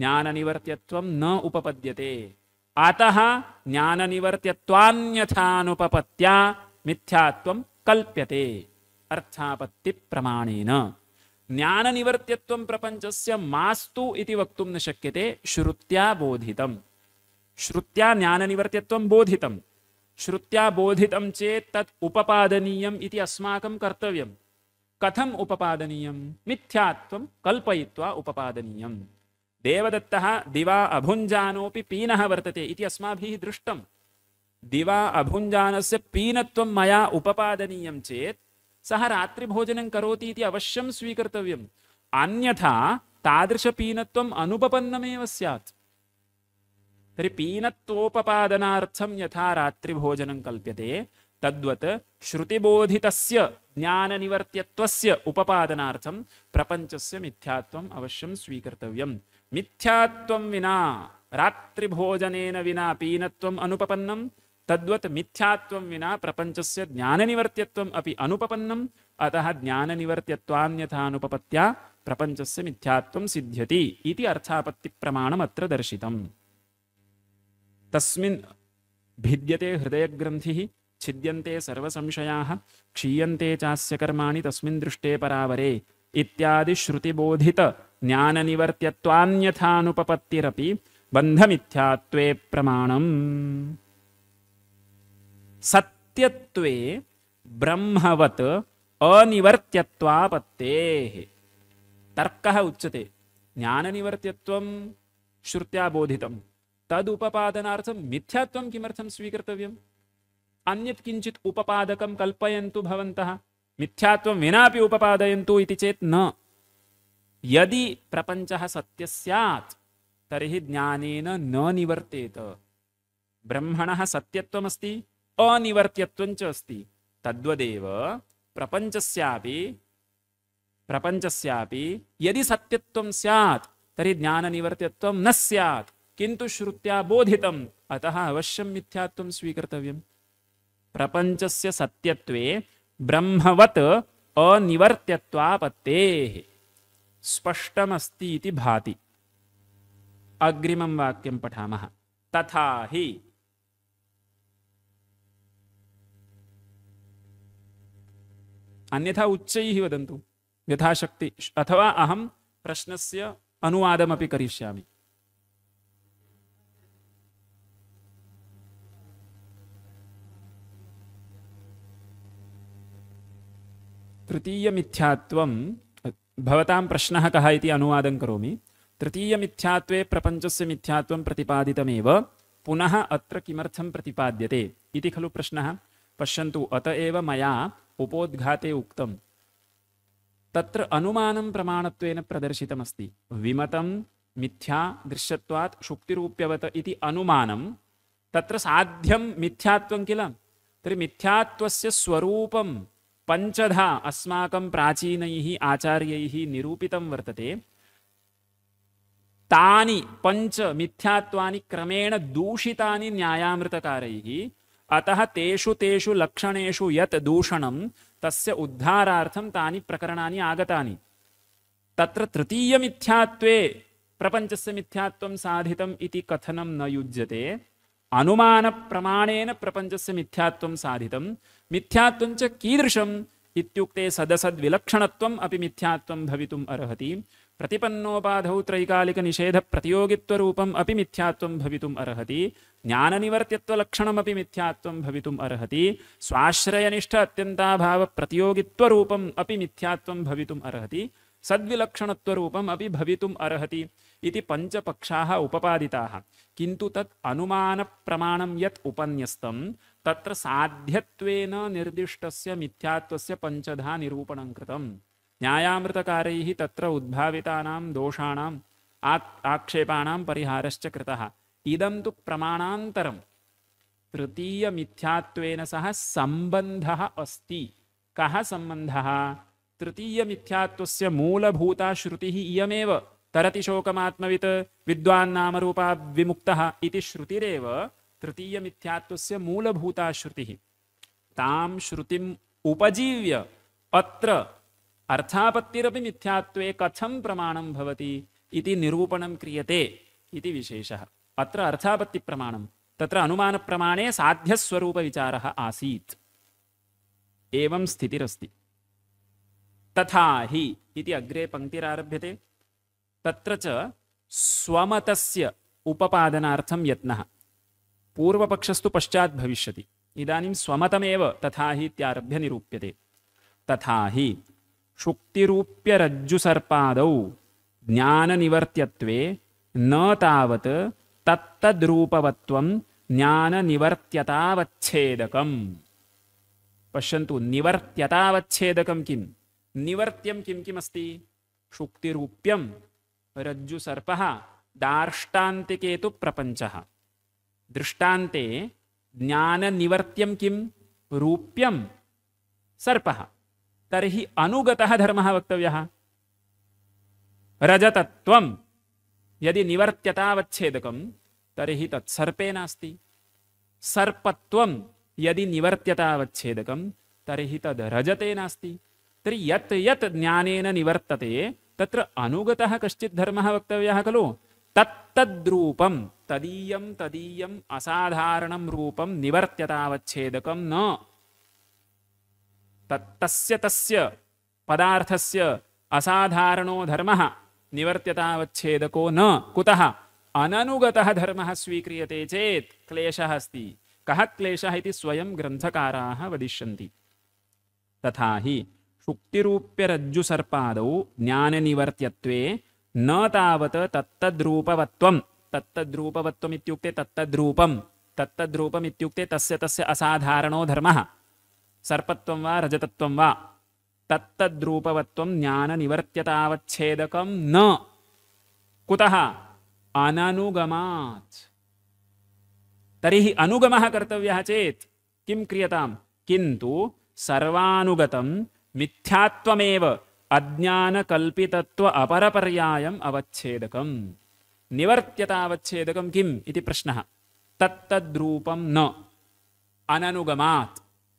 ज्ञान निवर्त्यत्वम न उपपद्यते अतः ज्ञान निवर्त्यत्वान्यथानुपपत्या मिथ्यात्वम कल्प्यते अर्थापत्ति प्रमाणेन ज्ञान निवर्त्यत्वम प्रपंचस्य मास्तु इति वक्तुं न शक्यते श्रुत्या बोधितम श्रुत्या ज्ञान निवर्त्यत्वम बोधितम श्रुत्या बोधितं चेत् तत् उपपादनीयम् इति अस्माकं कर्तव्यं कथम् उपपादनीयं मिथ्यात्वं कल्पयित्वा उपपादनीयम् देवदत्त दिवा अभुञ्जानोऽपि पीन वर्तते इति अस्माभिः दृष्टं दिवा अभुञ्जानस्य से पीन मैं चेत् चेत सह रात्रिभोजन इति अवश्यं स्वीकर्तव्यम् अन्यथा तादृशपीनत्वम् अनुपपन्नमेव स्यात् तर्हि पीनत्वोपपादनार्थं यथा रात्रिभोजनं कल्प्यते तद्वत् श्रुतिबोधितस्य ज्ञाननिवर्त्यत्वस्य उपपादनार्थं प्रपञ्चस्य मिथ्यात्वम् अवश्यं स्वीकर्तव्यम् मिथ्यात्वं विना रात्रिभोजनेन विना पीनत्वम् अनुपपन्नं तद्वत् मिथ्यात्वं विना प्रपञ्चस्य ज्ञाननिवर्त्यत्वम् अपि अनुपपन्नम् अतः ज्ञाननिवर्त्यत्वान्यथानुपपत्या प्रपञ्चस्य मिथ्यात्वं सिद्ध्यति इति अर्थापत्तिप्रमाणम् अत्र दर्शितम् तस्मिन् भिद्यते हृदयग्रन्थिः छिद्यन्ते सर्वसंशयाः क्षीयन्ते चास्य कर्माणि तस्मिन् दृष्टे परावरे इत्यादि श्रुतिबोधित ज्ञाननिवर्त्यत्वान्यथानुपपत्तिरपि बन्धमिथ्यात्वे प्रमाणम् सत्यत्वे ब्रह्मवत् अनिवर्त्यत्वापत्तेः तर्कः उच्यते ज्ञाननिवर्त्यत्वं श्रुत्या बोधितं तदुपपादनार्थं मिथ्यात्वं किमर्थं स्वीकर्तव्यम् अन्यत् किञ्चित् उपपादकं कल्पयन्तु भवन्तः मिथ्यात्वं विनापि उपपादयन्तु इति चेत् न यदि प्रपंच सत्य सैत् तरी ज्ञान न निवर्तेत ब्रह्मण सत्यमस्त अनिवर्त्यत्वञ्च अस्ति तद्वदेव प्रपंच प्रपंच यदि सैत् तरी ज्ञान निवर्तव न सैत् किंतु श्रुत्या बोधित अतः अवश्य अवश्यं स्वीकर्तव्य प्रपंच से सत्यत्वे ब्रह्मवत अनिवर्त्यत्वापत्तेः स्पष्टमस्ती भाति अग्रिम वाक्यं पढ़ा तथा ही। अन्यथा उच्च वदन्तु यथाशक्ति अथवा से अवादमी क्या तृतीय तृतीयमिथ्यात्वं भवतां प्रश्नः कः इति अनुवादं करोमि तृतीयमिथ्यात्वे प्रपञ्चस्य मिथ्यात्वं प्रतिपादितमेव पुनः अत्र किमर्थं प्रतिपाद्यते इति खलु प्रश्नः पश्यन्तु अत एव मया उपोद्घाते उक्तं तत्र अनुमानं प्रमाणत्वेन प्रदर्शितमस्ति विमतं मिथ्या दृश्यत्वात् शुक्तिरूप्यवत इति अनुमानं तत्र साध्यं मिथ्यात्वं किल तर्हि मिथ्यात्वस्य स्वरूपं पंचधा अस्माकं प्राचीनैः आचार्यैः निरूपितं वर्तते तानि पञ्च मिथ्यात्वानि क्रमेण दूषितानि न्यायामृतकारैः अतः तेषु तेषु लक्षणेषु यत् दूषणं तस्य उद्धारार्थं तानि प्रकरणानि आगतानि तत्र तृतीयमिथ्यात्वे प्रपञ्चस्य मिथ्यात्वं साधितम् इति कथनं न युज्यते अनुमानप्रमाणेन प्रपञ्चस्य मिथ्यात्वं साधितं मिथ्यात्वञ्च कीदृशम् इत्युक्ते सदसद्विलक्षणत्वम् अपि मिथ्यात्वं भवितुम् अर्हति प्रतिपन्नोपाधौ त्रैकालिकनिषेधप्रतियोगित्वरूपम् अपि मिथ्यात्वं भवितुम् अर्हति ज्ञाननिवर्त्यत्वलक्षणमपि मिथ्यात्वं भवितुम् अर्हति स्वाश्रयनिष्ठ अत्यन्ताभावप्रतियोगित्वरूपम् अपि मिथ्यात्वं भवितुम् अर्हति सद्विलक्षणत्वरूपम् अपि भवितुम् अर्हति इति पञ्चपक्षाः उपपादिताः किन्तु तत् अनुमानप्रमाणं यत् उपन्यस्तं तत्र साध्यत्वेन निर्दिष्टस्य मिथ्यात्वस्य पञ्चधा निरूपणं कृतं न्यायामृतकारैः तत्र उद्भावितानां दोषाणाम् आक्षेपाणां परिहारश्च कृतः इदं तु प्रमाणान्तरं तृतीयमिथ्यात्वेन सह सम्बन्धः अस्ति कः सम्बन्धः तृतीयमिथ्यात्वस्य मूलभूता श्रुतिः इयमेव तरति शोकमात्मवित् विद्वान्नामरूपा इति श्रुतिरेव तृतीय मिथ्यात्व मूलभूता श्रुति ताम श्रुति उपजीव्य अत्र अर्थापत्तिरपि मिथ्यात्वे कथम प्रमाणं भवति इति निरूपणं क्रियते इति विशेषः अत्र अर्थापत्ति अर्थापत्तिप्रमाणं तत्र अनुमान प्रमाणे अनुमानप्रमाणे साध्यस्वरूपविचारः आसीत् एवं स्थितिरस्ति तथा हि इति अग्रे पङ्क्तिरारभ्यते तत्र च स्वमतस्य उपपादनार्थं यत्नः पूर्वपक्षस्तु पश्चात् भविष्यति इदानीं स्वमतमेव तथा हि इत्यारभ्य निरूप्यते तथा हि शुक्तिरूप्यरज्जुसर्पादौ ज्ञाननिवर्त्यत्वे न तावत् तत्तद्रूपवत्वं ज्ञाननिवर्त्यतावच्छेदकम् पश्यन्तु निवर्त्यतावच्छेदकं किं निवर्त्यं किं किमस्ति शुक्तिरूप्यं रज्जुसर्पः दार्ष्टान्तिके तु प्रपञ्चः दृष्टान्ते ज्ञाननिवर्त्यं किं रूप्यं सर्पः तर्हि अनुगतः धर्मः वक्तव्यः रजतत्वं यदि निवर्त्यतावच्छेदकं तर्हि तत्सर्पे सर्पे नास्ति सर्पत्वं यदि निवर्त्यतावच्छेदकं तर्हि तद् रजते नास्ति तर्हि यत् यत् ज्ञानेन निवर्तते तत्र अनुगतः कश्चित् धर्मः वक्तव्यः खलु तत्तद्रूपम तदीयम तदीयम असाधारणम रूपम निवर्त्यतावच्छेदकम न तस्य तस्य पदार्थस्य असाधारणो धर्मः निवर्त्यतावच्छेदको न कुतः अननुगतः धर्मः स्वीक्रियते चेत् क्लेशः अस्ति कः क्लेशः इति स्वयं ग्रन्थकाराः वदिष्यन्ति तथा हि शुक्तिरूप्यरज्जुसर्पादौ ज्ञाननिवर्त्यत्वे न तावत् तत्तद्रूपवत्व तत्तद्रूपवत्वम् इत्युक्ते तत्तद्रूपं तत्तद्रूपम् इत्युक्ते तस्य तस्य असाधारणो धर्मः सर्पत्वं वा रजतत्वं वा तत्तद्रूपवत्वं ज्ञाननिवर्त्यतावच्छेदकं न कुतः अननुगमात् तर्हि अनुगमः कर्तव्यः चेत् किं क्रियतां किन्तु सर्वानुगतं मिथ्यात्वमेव अज्ञान अज्ञानकल्पितत्व अपरपर्यायम् अवच्छेदकं निवर्त्यतावच्छेदकं किम् इति प्रश्नः तत्तद्रूपं न अननुगमात्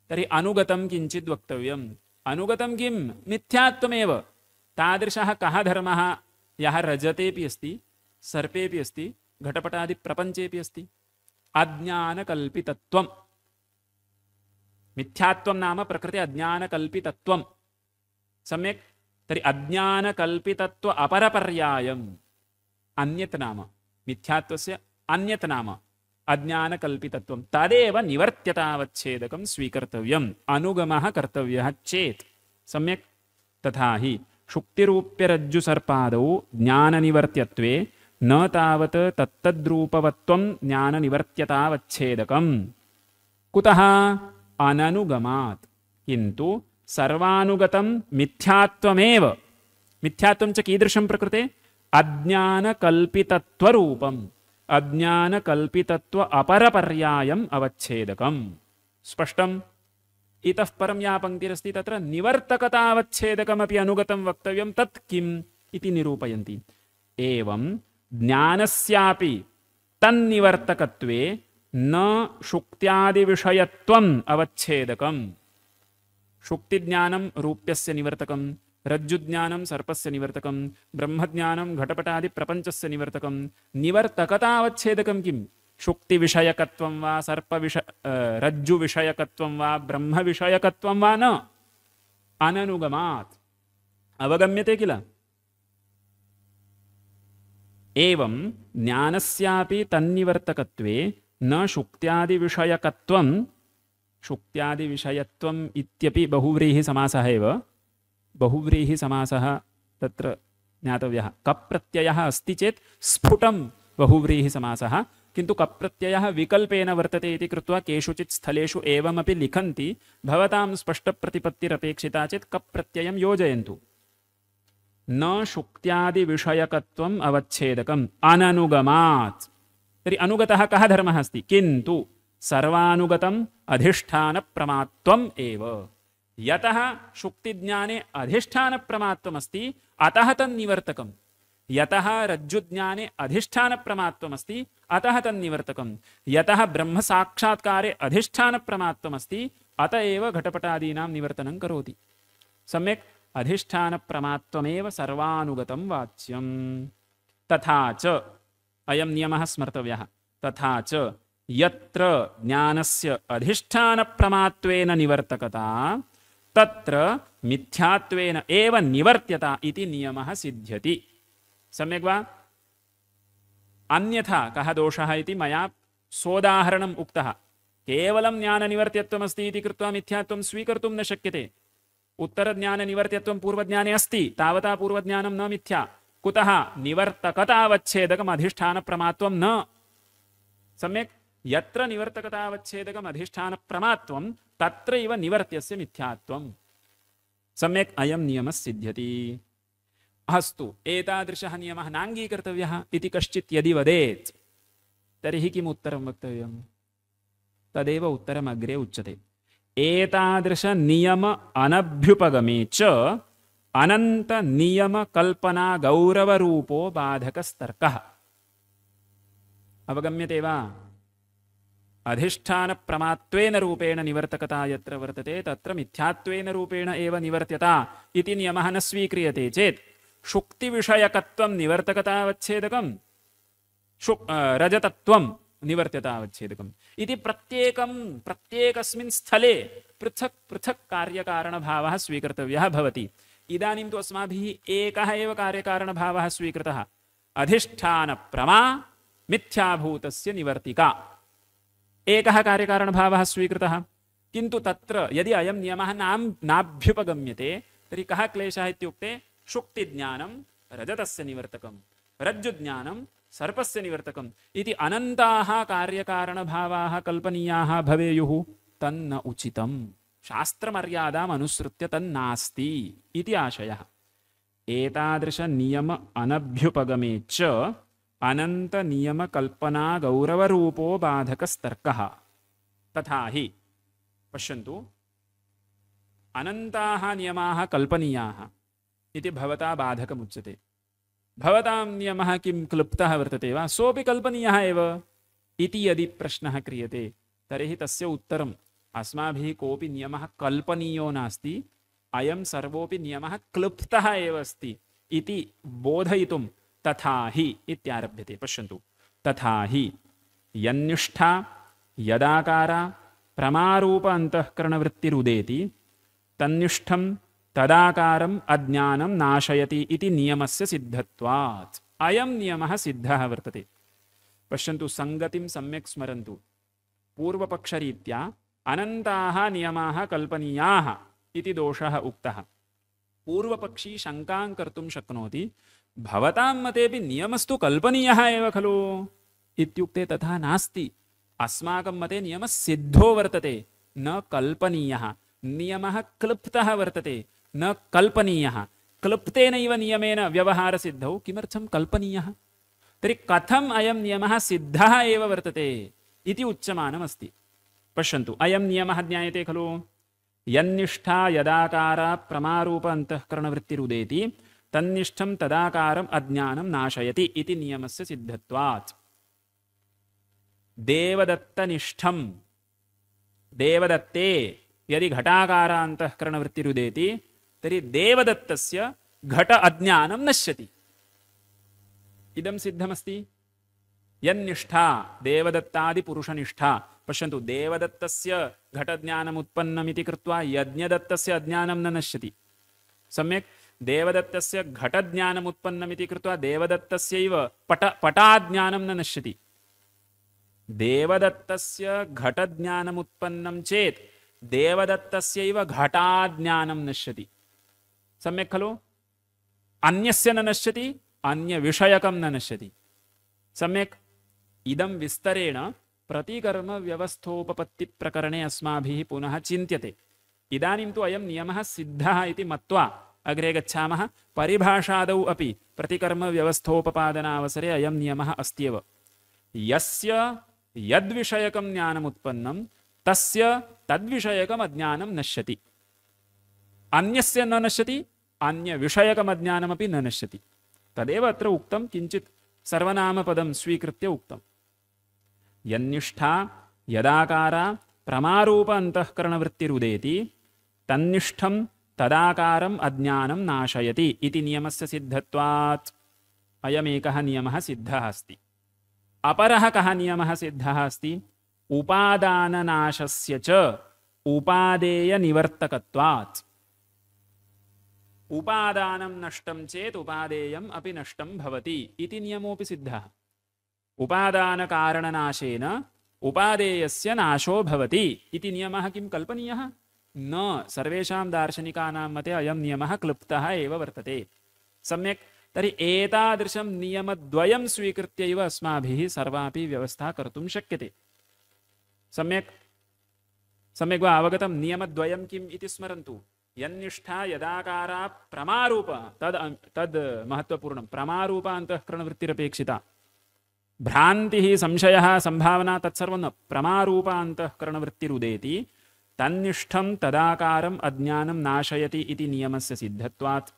तर्हि अनुगतं किञ्चिद् वक्तव्यम् अनुगतं किम् मिथ्यात्वमेव तादृशः कः धर्मः यः रजतेऽपि अस्ति सर्पेऽपि अस्ति घटपटादि प्रपञ्चेऽपि अस्ति अज्ञानकल्पितत्वम् मिथ्यात्वं नाम प्रकृते अज्ञानकल्पितत्वं सम्यक् तर्हि अज्ञानकल्पितत्व अपरपर्यायम् अन्यत् नाम मिथ्यात्वस्य अन्यत् नाम अज्ञानकल्पितत्वं तदेव निवर्त्यतावच्छेदकं स्वीकर्तव्यम् अनुगमः कर्तव्यः चेत् सम्यक् तथा हि शुक्तिरूप्यरज्जुसर्पादौ ज्ञाननिवर्त्यत्वे न तावत् तत्तद्रूपवत्वं ज्ञाननिवर्त्यतावच्छेदकं कुतः अननुगमात् किन्तु सर्वानुगतं मिथ्यात्वमेव मिथ्यात्वं च कीदृशं प्रकृते अज्ञानकल्पितत्वरूपम् अज्ञानकल्पितत्व अपरपर्यायम् अवच्छेदकम् स्पष्टम् इतः परं या पङ्क्तिरस्ति तत्र निवर्तकतावच्छेदकमपि अनुगतं वक्तव्यं तत् किम् इति निरूपयन्ति एवं ज्ञानस्यापि तन्निवर्तकत्वे न शुक्त्यादिविषयत्वम् अवच्छेदकम् शुक्तिज्ञानं रूप्यस्य निवर्तकं रज्जुज्ञानं सर्पस्य निवर्तकं ब्रह्मज्ञानं घटपटादिप्रपञ्चस्य निवर्तकं निवर्तकतावच्छेदकं किं शुक्तिविषयकत्वं वा सर्पविष रज्जुविषयकत्वं वा ब्रह्मविषयकत्वं वा न अननुगमात् अवगम्यते किल एवं ज्ञानस्यापि तन्निवर्तकत्वे न शुक्त्यादिविषयकत्वं शुक्त्यादि विषयत्वम् इत्यपि बहुव्रीहि समासः एव बहुव्रीहि समासः तत्र ज्ञातव्यः कप्रत्ययः अस्ति चेत् स्फुटं बहुव्रीहि समासः किन्तु कप्रत्ययः विकल्पेन वर्तते इति कृत्वा केषुचित् स्थलेषु एवमपि लिखन्ति भवतां स्पष्टप्रतिपत्तिरपेक्षिता चेत् कप्रत्ययं योजयन्तु न शुक्त्यादिविषयकत्वम् अवच्छेदकम् अननुगमात् तर्हि अनुगतः कः धर्मः अस्ति किन्तु सर्वानुगतम अधिष्ठान प्रमात्वम एव यतः शुक्तिज्ञाने अधिष्ठान प्रमात्वमस्ति अतः तन्निवर्तकम यतः रज्जुज्ञाने अधिष्ठान प्रमात्वमस्ति अतः तन्निवर्तकम यतः ब्रह्म साक्षात्कारे अधिष्ठान प्रमात्वमस्ति अत एव घटपटादीनां निवर्तनं करोति सम्यक् अधिष्ठान प्रमात्वमेव सर्वानुगतं वाच्यं तथा च अयं नियमः स्मर्तव्यः तथा च यत्र ज्ञानस्य अधिष्ठान प्रमात्वेन निवर्तकता तत्र मिथ्यात्वेन एव निवर्त्यता इति नियमः सिद्ध्यति सम्यक् वा अन्यथा कः दोषः इति मया सोदाहरणम् उक्तः केवलं ज्ञाननिवर्त्यत्वमस्ति इति कृत्वा मिथ्यात्वं स्वीकर्तुं न शक्यते उत्तरज्ञाननिवर्त्यत्वं पूर्वज्ञाने अस्ति तावता पूर्वज्ञानं न मिथ्या कुतः निवर्तकतावच्छेदकम् अधिष्ठानप्रमात्वं न सम्यक् यत्र निवर्तकतावच्छेदकम् अधिष्ठानप्रमात्वं तत्रैव निवर्त्यस्य मिथ्यात्वं सम्यक् अयं नियमः सिद्ध्यति अस्तु एतादृशः नियमः नाङ्गीकर्तव्यः इति कश्चित् यदि वदेत् तर्हि किम् उत्तरं वक्तव्यं तदेव उत्तरम् अग्रे उच्यते एतादृशनियम अनभ्युपगमे च अनन्तनियमकल्पनागौरवरूपो बाधकस्तर्कः अवगम्यते वा अधिष्ठान प्रमात्वेन रूपेण निवर्तकता यत्र वर्तते तत्र मिथ्यात्वेन रूपेण एव निवर्त्यता इति नियमः न स्वीक्रियते चेत् शुक्ति शुक्तिविषयकत्वं निवर्तकतावच्छेदकं शुक् रजतत्वं निवर्त्यतावच्छेदकम् इति प्रत्येकं प्रत्येकस्मिन् स्थले पृथक् पृथक् कार्यकारणभावः स्वीकर्तव्यः भवति इदानीं तु अस्माभिः एकः एव कार्यकारणभावः स्वीकृतः अधिष्ठानप्रमा मिथ्याभूतस्य निवर्तिका एक कार्यकारण भाव स्वीकृत किंतु तत्र यदि अयं नियमः नाम नाभ्युपगम्यते तर्हि शुक्ति क्लेशः रजत से निवर्तक निवर्तकं रज्जुज्ञानं सर्पस्य निवर्तकम् इति अनन्ताः कार्यकारणभावाः कल्पनीयाः भवेयुः तन्न उचितं शास्त्र अनुसृत्य तन्नास्ति आशय आशयः नियम अनभ्युपगमे च अनंत नियम कल्पना गौरव रूपो बाधक तर्क तथा ही पश्यंत अनंता नियम कल्पनीयाः इति भवता बाधकमुच्यते भवतां नियमः किं क्लुप्ता वर्तते वा सोपि कल्पनीयः एव इति यदि प्रश्न क्रियते तर्हि तस्य उत्तरम् अस्मा कोपि नियम कल्पनीयो नास्ति अयम सर्वोपि नियम क्लुप्ता एव अस्ति इति बोधयितुं तथा ही इत्यारभ्य थे पश्यंतु तथा ही यन्युष्ठा यदाकारा प्रमारूप वृत्ति रुदेति तन्युष्ठम तदाकारम अज्ञानम नाशयति इति नियमस्य सिद्धत्वात् अयं नियमः सिद्धः वर्तते पश्यन्तु सङ्गतिं सम्यक् स्मरन्तु पूर्वपक्षरीत्या अनन्ताः नियमाः कल्पनीयाः इति दोषः उक्तः पूर्वपक्षी शङ्कां कर्तुं शक्नोति भवतां मतेपि नियमस्तु कल्पनीयः एव खलु इत्युक्ते तथा नास्ति अस्माकं मते नियमः सिद्धो वर्तते न कल्पनीयः नियमः क्लृप्तः वर्तते न कल्पनीयः क्लृप्तेनैव नियमेन व्यवहारसिद्धौ किमर्थं कल्पनीयः तर्हि कथम् अयं नियमः सिद्धः एव वर्तते इति उच्यमानमस्ति पश्यन्तु अयं नियमः ज्ञायते खलु यन्निष्ठा यदाकारा प्रमारूप अन्तःकरणवृत्तिरुदेति तन्निष्ठम तदाकारम अज्ञानम नाशयति इति नियमस्य सिद्धत्वात् देवदत्तनिष्ठम देवदत्ते यदि घटाकारान्तःकरणवृत्तिरुदेति तर्हि देवदत्तस्य घट अज्ञानं नश्यति इदं सिद्धमस्ति यन्निष्ठा देवदत्तादिपुरुषनिष्ठा पश्यन्तु देवदत्तस्य घटज्ञानमुत्पन्नमिति कृत्वा यज्ञदत्तस्य अज्ञानं न नश्यति सम्यक् देवदत्तस्य घटज्ञानमुत्पन्नमिति कृत्वा देवदत्तस्यैव पट पटाज्ञानं न नश्यति देवदत्तस्य घटज्ञानमुत्पन्नं चेत् देवदत्तस्यैव घटाज्ञानं नश्यति सम्यक् खलु अन्यस्य न नश्यति अन्यविषयकं न नश्यति सम्यक् इदं विस्तरेण प्रतिकर्मव्यवस्थोपपत्तिप्रकरणे अस्माभिः पुनः चिन्त्यते इदानीं तु अयं नियमः सिद्धः इति मत्वा अग्रे गच्छामः परिभाषादौ अपि प्रतिकर्मव्यवस्थोपपादनावसरे अयं नियमः अस्त्येव यस्य यद्विषयकं ज्ञानमुत्पन्नं तस्य तद्विषयकम् नश्यति अन्यस्य न नश्यति अन्यविषयकमज्ञानमपि न नश्यति तदेव अत्र उक्तं किञ्चित् सर्वनामपदं स्वीकृत्य उक्तं यन्निष्ठा यदाकारा प्रमारूप अन्तःकरणवृत्तिरुदेति तन्निष्ठं तदाकारम् अज्ञानं नाशयति इति नियमस्य सिद्धत्वात् अयमेकः नियमः सिद्धः अस्ति अपरः कः नियमः सिद्धः अस्ति उपादाननाशस्य च उपादेयनिवर्तकत्वात् उपादानं नष्टं चेत् उपादेयम् अपि नष्टं भवति इति नियमोऽपि सिद्धः उपादानकारणनाशेन उपादेयस्य नाशो भवति इति नियमः किं कल्पनीयः न सर्वेषां दार्शनिकानां मते अयं नियमः क्लुप्तः एव वर्तते सम्यक् तर्हि एतादृशं नियमद्वयं स्वीकृत्यैव अस्माभिः सर्वापि व्यवस्था कर्तुं शक्यते सम्यक् सम्यक् वा अवगतं नियमद्वयं किम् इति स्मरन्तु यन्निष्ठा यदाकारा प्रमारूप तद् तद् महत्त्वपूर्णं अन्तःकरणवृत्तिरपेक्षिता भ्रान्तिः संशयः सम्भावना तत्सर्वं न अन्तःकरणवृत्तिरुदेति तन्निष्ठं तदाकारम् अज्ञानं नाशयति इति नियमस्य सिद्धत्वात्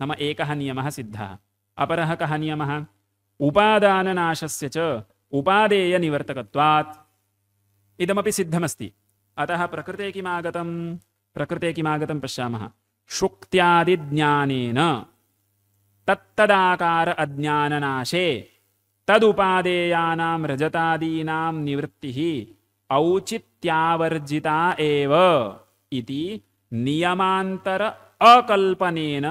नाम एकः नियमः सिद्धः अपरः कः नियमः उपादाननाशस्य च उपादेयनिवर्तकत्वात् इदमपि सिद्धमस्ति अतः प्रकृते किमागतं प्रकृते किमागतं पश्यामः शुक्त्यादिज्ञानेन तत्तदाकार अज्ञाननाशे तदुपादेयानां रजतादीनां निवृत्तिः औचित्यावर्जिता एव इति नियमांतर अकल्पनेन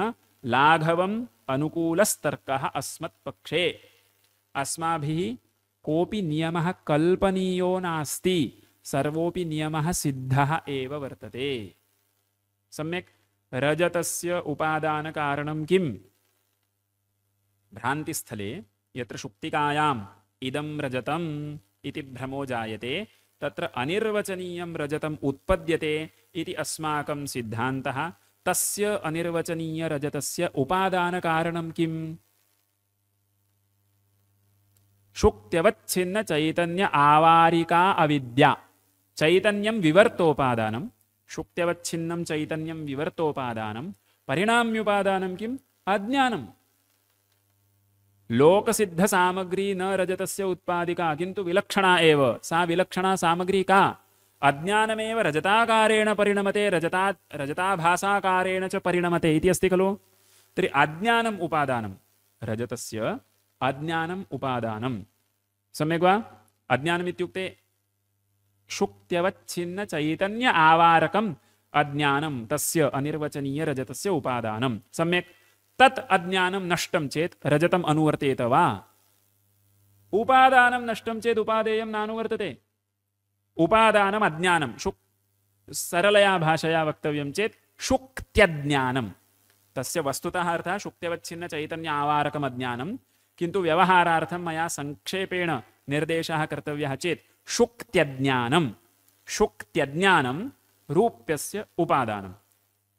लाघवम अनुकूलस्तर्क अस्मत्पक्षे अस्माभिः कोऽपि नियमः कल्पनीयो नास्ति सर्वोऽपि नियमः सिद्धः एव वर्तते सम्यक् रजतस्य उपादानकारणं किम् भ्रान्तिस्थले यत्र शुक्तिकायाम् इदं रजतम् इति भ्रमो जायते तत्र अनिर्वचनीयं रजतम् उत्पद्यते इति अस्माकं सिद्धान्तः तस्य अनिर्वचनीयरजतस्य उपादानकारणं किम् शुक्त्यवच्छिन्न चैतन्य आवारिका अविद्या चैतन्यं विवर्तोपादानं शुक्त्यवच्छिन्नं चैतन्यं विवर्तोपादानं परिणाम्युपादानं किम् अज्ञानम् सिद्ध सामग्री न रजतस्य उत्पादिका किंतु विलक्षणा एव सा विलक्षणा सामग्री का अज्ञानमेव रजताकारेण परिणमते रजता भाषाकारेण च परिणमते इति अस्ति खलु तर्हि अज्ञानम् उपादानं रजतस्य अज्ञानम् उपादानं सम्यक् वा अज्ञानमित्युक्ते चैतन्य आवारकम् अज्ञानं तस्य रजतस्य उपादानं सम्यक् तत् अज्ञानं नष्टं चेत रजतम् अनुवर्तेत वा उपादानं नष्टं चेत उपादेय नानुवर्तते उपादानम् अज्ञानं शुक् सरलया भाषया वक्तव्यं चेत शुक्त्यज्ञानं तस्य वस्तुतः अर्थः शुक्त्यवच्छिन्नचैतन्य आवारकम् अज्ञानं किन्तु व्यवहारार्थं मया सङ्क्षेपेण निर्देशः कर्तव्यः चेत् शुक्त्यज्ञानं शुक्त्यज्ञानं रूप्यस्य उपादानं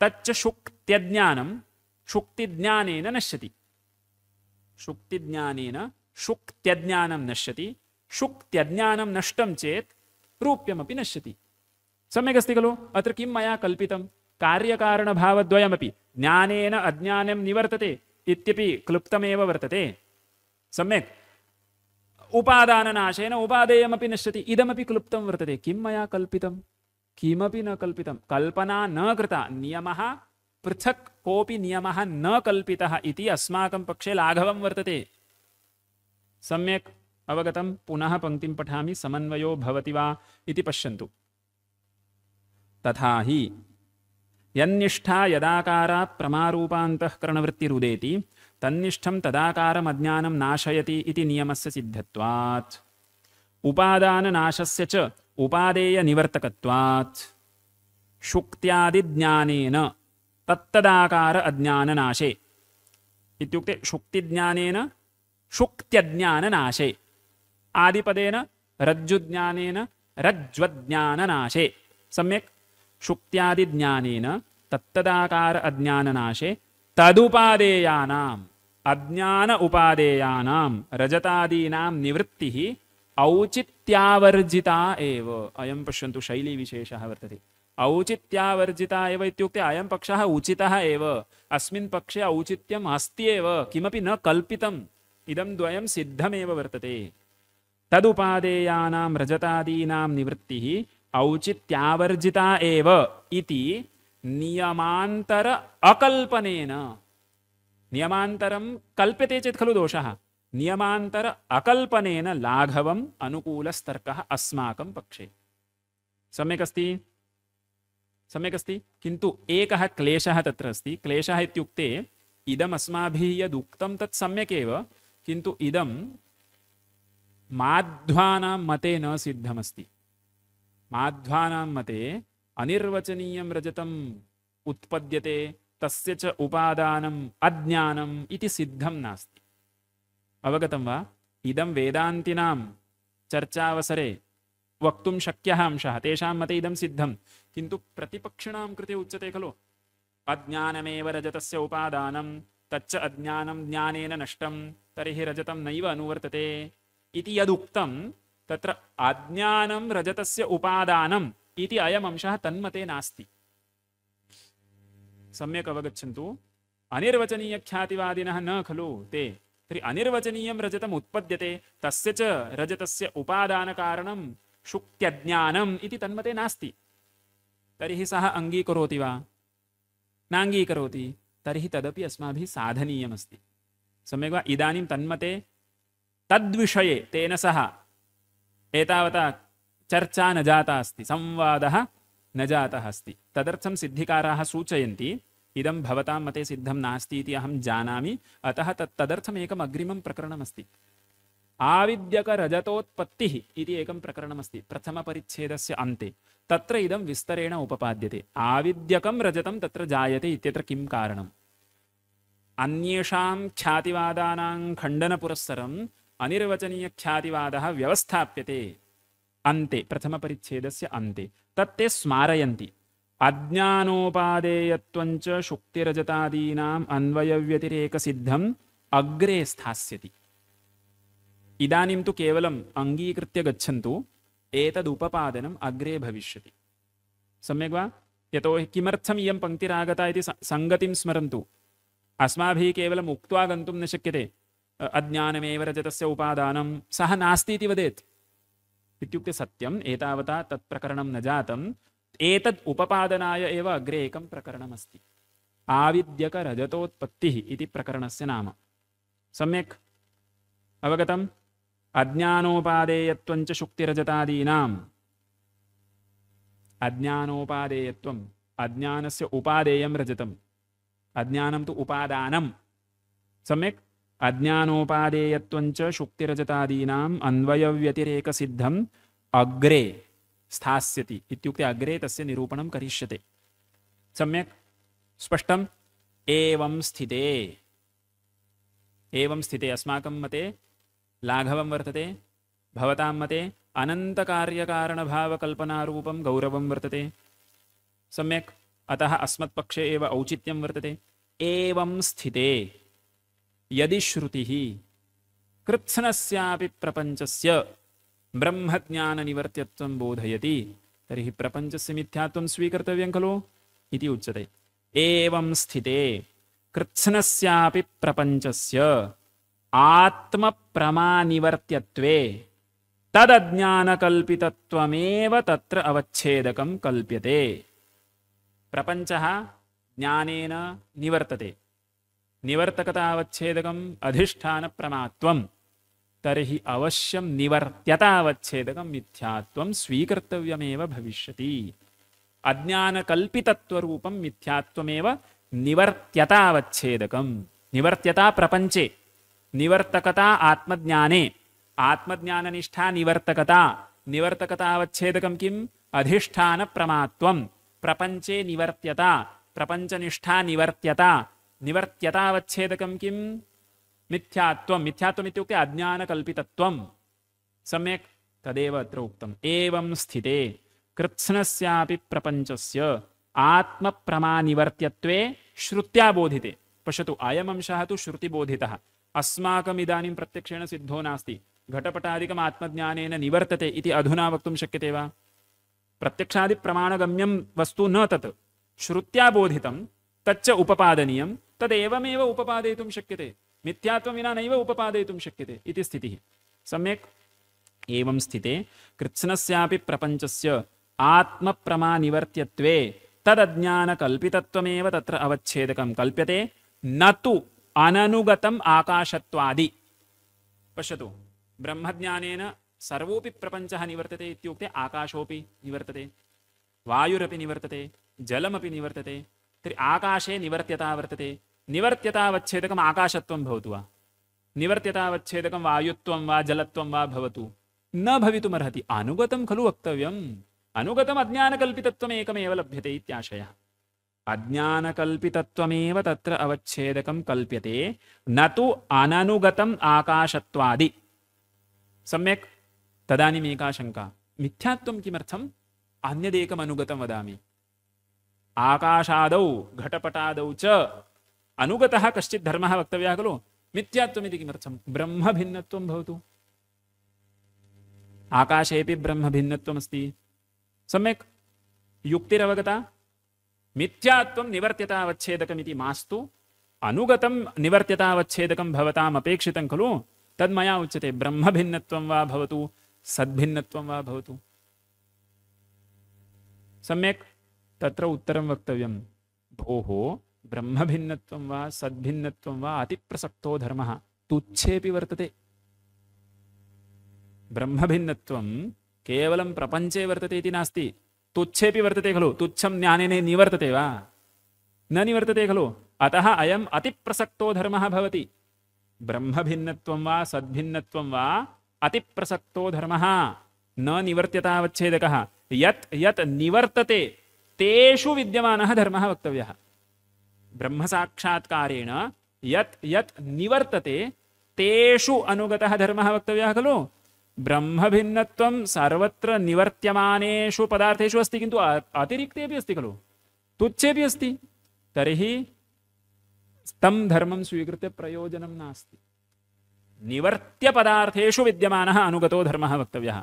तच्च शुक्त्यज्ञानं शुक्तिज्ञानेन नश्यति शुक्तिज्ञानेन शुक्त्यज्ञानं नश्यति शुक्त्यज्ञानं नष्टं चेत् रूप्यमपि नश्यति सम्यक् अस्ति खलु अत्र किं मया कल्पितं कार्यकारणभावद्वयमपि ज्ञानेन अज्ञानं निवर्तते इत्यपि क्लुप्तमेव वर्तते सम्यक् उपादाननाशेन उपादेयमपि नश्यति इदमपि क्लुप्तं वर्तते किं मया कल्पितं किमपि न कल्पितं कल्पना न कृता नियमः पृथक कोपि नियमः न कल्पितः इति अस्माकं पक्षे लाघवं वर्तते सम्यक् अवगतं पुनः पङ्क्तिं पठामि समन्वयो भवति वा इति पश्यन्तु तथा हि यन्निष्ठा यदाकारा प्रमारूपान्तःकरणवृत्तिरुदेति तन्निष्ठं तदाकारमज्ञानं नाशयति इति नियमस्य सिद्धत्वात् उपादाननाशस्य च उपादेयनिवर्तकत्वात् शुक्त्यादिज्ञानेन तत्तदाकार अज्ञाननाशे इत्युक्ते शुक्तिज्ञानेन शुक्त्यज्ञाननाशे आदिपदेन रज्जुज्ञानेन रज्ज्वज्ञाननाशे सम्यक् शुक्त्यादिज्ञानेन तत्तदाकार अज्ञाननाशे तदुपादेयानाम् अज्ञान उपादेयानां रजतादीनां निवृत्तिः औचित्यावर्जिता एव अयं पश्यन्तु शैलीविशेषः वर्तते औचित्यावर्जिता एव इत्युक्ते अयं पक्षः उचितः एव अस्मिन् पक्षे औचित्यम् अस्ति एव किमपि न कल्पितम् इदं द्वयं सिद्धमेव वर्तते तदुपादेयानां रजतादीनां निवृत्तिः औचित्यावर्जिता एव इति नियमान्तर अकल्पनेन नियमान्तरं कल्प्यते चेत् खलु दोषः नियमान्तर अकल्पनेन लाघवम् अनुकूलस्तर्कः अस्माकं पक्षे सम्यक् अस्ति सम्यक अस्ति किन्तु एकः क्लेशः तत्र अस्ति क्लेशः इत्युक्ते इदम् अस्माभिः यद् उक्तं तत् सम्यक् एव किन्तु इदं माध्वानां मते न सिद्धमस्ति माध्वानां मते अनिर्वचनीयं रजतम् उत्पद्यते तस्य च उपादानम् अज्ञानम् इति सिद्धं नास्ति अवगतं वा इदं वेदान्तिनां चर्चावसरे वक्तुं शक्यः अंशः तेषां मते इदं सिद्धं किन्तु प्रतिपक्षिणां कृते उच्यते खलु अज्ञानमेव रजतस्य उपादानं तच्च अज्ञानं ज्ञानेन नष्टं तर्हि रजतं नैव अनुवर्तते इति यदुक्तं तत्र अज्ञानं रजतस्य उपादानम् इति अयम् अंशः तन्मते नास्ति सम्यक् अवगच्छन्तु अनिर्वचनीयख्यातिवादिनः न खलु ते तर्हि अनिर्वचनीयं रजतम् उत्पद्यते तस्य च रजतस्य उपादानकारणं शुक्त्यज्ञानम् इति तन्मते नास्ति तरी सह अंगीक वा तरी तर्हि तदपि अस्माभिः साधनीयमस्ति सम्यक् इदानीं तन्मते तद्विषये तेन सह एतावता चर्चा न जाता अस्ति संवादः न जातः अस्ति तदर्थं सिद्धिकाराः सूचयन्ति इदं भवतां मते सिद्धं नास्ति इति अहं जानामि अतः तत् तदर्थम् एकम् अग्रिमं प्रकरणमस्ति आविद्यकरजतोत्पत्तिः इति एकं प्रकरणमस्ति से अन्ते तत्र इदं विस्तरेण उपपाद्यते आविद्यकं रजतं तत्र जायते इत्यत्र किं कारणम् अन्येषां ख्यातिवादानां खण्डनपुरस्सरम् अनिर्वचनीयख्यातिवादः व्यवस्थाप्यते अन्ते प्रथम प्रथमपरिच्छेदस्य अन्ते तत्ते स्मारयन्ति अज्ञानोपादेयत्वञ्च शुक्तिरजतादीनाम् अन्वयव्यतिरेकसिद्धम् अग्रे स्थास्यति इदानीं तु केवलम् अङ्गीकृत्य गच्छन्तु एतदुपपादनम् अग्रे भविष्यति सम्यक् वा यतोहि किमर्थम् इयं पङ्क्तिरागता इति सङ्गतिं स्मरन्तु अस्माभिः केवलम् उक्त्वा गन्तुं न शक्यते अज्ञानमेव रजतस्य उपादानं सः नास्ति इति वदेत् इत्युक्ते सत्यम् एतावता तत्प्रकरणं न जातम् एतद् उपपादनाय एव अग्रे एकं प्रकरणमस्ति आविद्यकरजतोत्पत्तिः इति प्रकरणस्य नाम सम्यक् अवगतम् अज्ञानोपादेयत्व अज्ञानोपादेयत्वञ्च शुक्तिरजतादीनाम् अज्ञानोपादेयत्वम् अज्ञानस्य उपादेयं रजतम् अज्ञानं तु उपादानं सम्यक् अज्ञानोपादेयत्वञ्च शुक्तिरजतादीनाम् अन्वयव्यतिरेकसिद्धम् अग्रे स्थास्यति इत्युक्ते अग्रे तस्य निरूपणं करिष्यते सम्यक् स्पष्टम् एवं स्थिते एवं स्थिते अस्माकं मते लाघव वर्तते भवतां मते अनन्तकार्यकारणभावकल्पनारूपं गौरव वर्तते सम्यक अतः अस्मत्पक्षे एव औचित्यं वर्तते एवं स्थिते यदि श्रुति श्रुतिः कृत्स्नस्यापि प्रपञ्चस्य ब्रह्मज्ञाननिवर्त्यत्वं बोधयति तर्हि प्रपञ्चस्य मिथ्यात्वं स्वीकर्तव्यं खलु इति उच्यते एवं स्थिते कृत्स्नस्यापि प्रपञ्चस्य आत्मप्रमानिवर्त्यत्वे तदज्ञानकल्पितत्वमेव तत्र अवच्छेदकं कल्प्यते प्रपञ्चः ज्ञानेन निवर्तते अवच्छेदकम् अधिष्ठानप्रमात्वं तर्हि अवश्यं निवर्त्यतावच्छेदकं मिथ्यात्वं स्वीकर्तव्यमेव भविष्यति अज्ञानकल्पितत्वरूपं मिथ्यात्वमेव निवर्त्यतावच्छेदकं निवर्त्यता प्रपञ्चे निवर्तकता आत्मज्ञाने आत्मज्ञान निष्ठा निवर्तकता किम अधिष्ठान अधिष्ठानप्रमात्वं प्रपंचे निवर्त्यता प्रपंच निष्ठा निवर्त्यता निवर्त्यतावच्छेदकं किम मिथ्यात्वं मिथ्यात्वम् इत्युक्ते अज्ञानकल्पितत्वं सम्यक् तदेव अत्र उक्तम एवं स्थिते कृत्स्नस्यापि प्रपञ्चस्य आत्मप्रमानिवर्त्यत्वे श्रुत्या बोधिते पश्यतु अयम् अंशः तु श्रुतिबोधितः अस्माकम् प्रत्यक्षेण सिद्धो नास्ति घटपटादिकम् आत्मज्ञानेन निवर्तते इति अधुना वक्तुं शक्यते वा प्रत्यक्षादिप्रमाणगम्यं वस्तु न तत् श्रुत्या बोधितं तच्च उपपादनीयं तदेवमेव उपपादयितुं शक्यते मिथ्यात्वं विना नैव उपपादयितुं शक्यते इति स्थितिः सम्यक् एवं स्थिते कृत्स्नस्यापि प्रपञ्चस्य आत्मप्रमानिवर्त्यत्वे तदज्ञानकल्पितत्वमेव तत्र अवच्छेदकं कल्प्यते न तु अननुगतम आकाशत्वादि पश्यतु ब्रह्मज्ञानेन सर्वोपि प्रपञ्चः निवर्तते इत्युक्ते आकाशोपि निवर्तते वायुरपि निवर्तते जलमपि निवर्तते तर्हि आकाशे निवर्त्यता वर्तते निवर्त्यतावच्छेदकम् आकाशत्वं भवतु वा निवर्त्यतावच्छेदकं वायुत्वं वा जलत्वं वा भवतु न भवितुमर्हति अनुगतं खलु वक्तव्यम् अनुगतम् अज्ञानकल्पितत्वमेकमेव लभ्यते इत्याशयः अज्ञानकल्पितत्वमेव तत्र अवच्छेदकं कल्प्यते न तु अननुगतम् आकाशत्वादि सम्यक् तदानीमेका शङ्का मिथ्यात्वं किमर्थम् अन्यदेकम् अनुगतं वदामि आकाशादौ घटपटादौ च अनुगतः कश्चित् धर्मः वक्तव्यः खलु मिथ्यात्वमिति किमर्थं ब्रह्मभिन्नत्वं भवतु आकाशेऽपि ब्रह्मभिन्नत्वमस्ति सम्यक् युक्तिरवगता मिथ्यात्व निवर्त्यतावच्छेदकमिति मास्तु अनुगतं निवर्त्यतावच्छेदकं भवताम् अपेक्षितं खलु तन्मया उच्यते ब्रह्मभिन्नत्वं वा भवतु सद्भिन्नत्वं वा भवतु सम्यक् तत्र उत्तरं वक्तव्यं भोः ब्रह्मभिन्नत्वं वा सद्भिन्नत्वं वा अतिप्रसक्तो धर्मः तुच्छेऽपि वर्तते ब्रह्मभिन्नत्वं केवलं प्रपञ्चे वर्तते इति नास्ति तुच्छे वर्तते खलु तुच्छं ज्ञानेने निवर्तते वा न निवर्तते खलु अतः अयम अति प्रसक्तो धर्म भवति ब्रह्म ब्रह्मभिन्नत्वं वा सद्भिन्नत्वं वा अति प्रसक्तो धर्म न निवर्त्यतावच्छेदकः यत् यत् निवर्तते तेषु विद्यमानः धर्मः वक्तव्यः ब्रह्मसाक्षात्कारेण यत् यत् निवर्तते तेषु अनुगतः धर्मः वक्तव्यः खलु ब्रह्मभिन्नत्वं सर्वत्र निवर्त्यमानेषु पदार्थेषु अस्ति किन्तु अतिरिक्ते अपि अस्ति खलु तुच्छेपि अस्ति तर्हि तं धर्मं स्वीकृत्य प्रयोजनं नास्ति निवर्त्यपदार्थेषु विद्यमानः अनुगतो धर्मः वक्तव्यः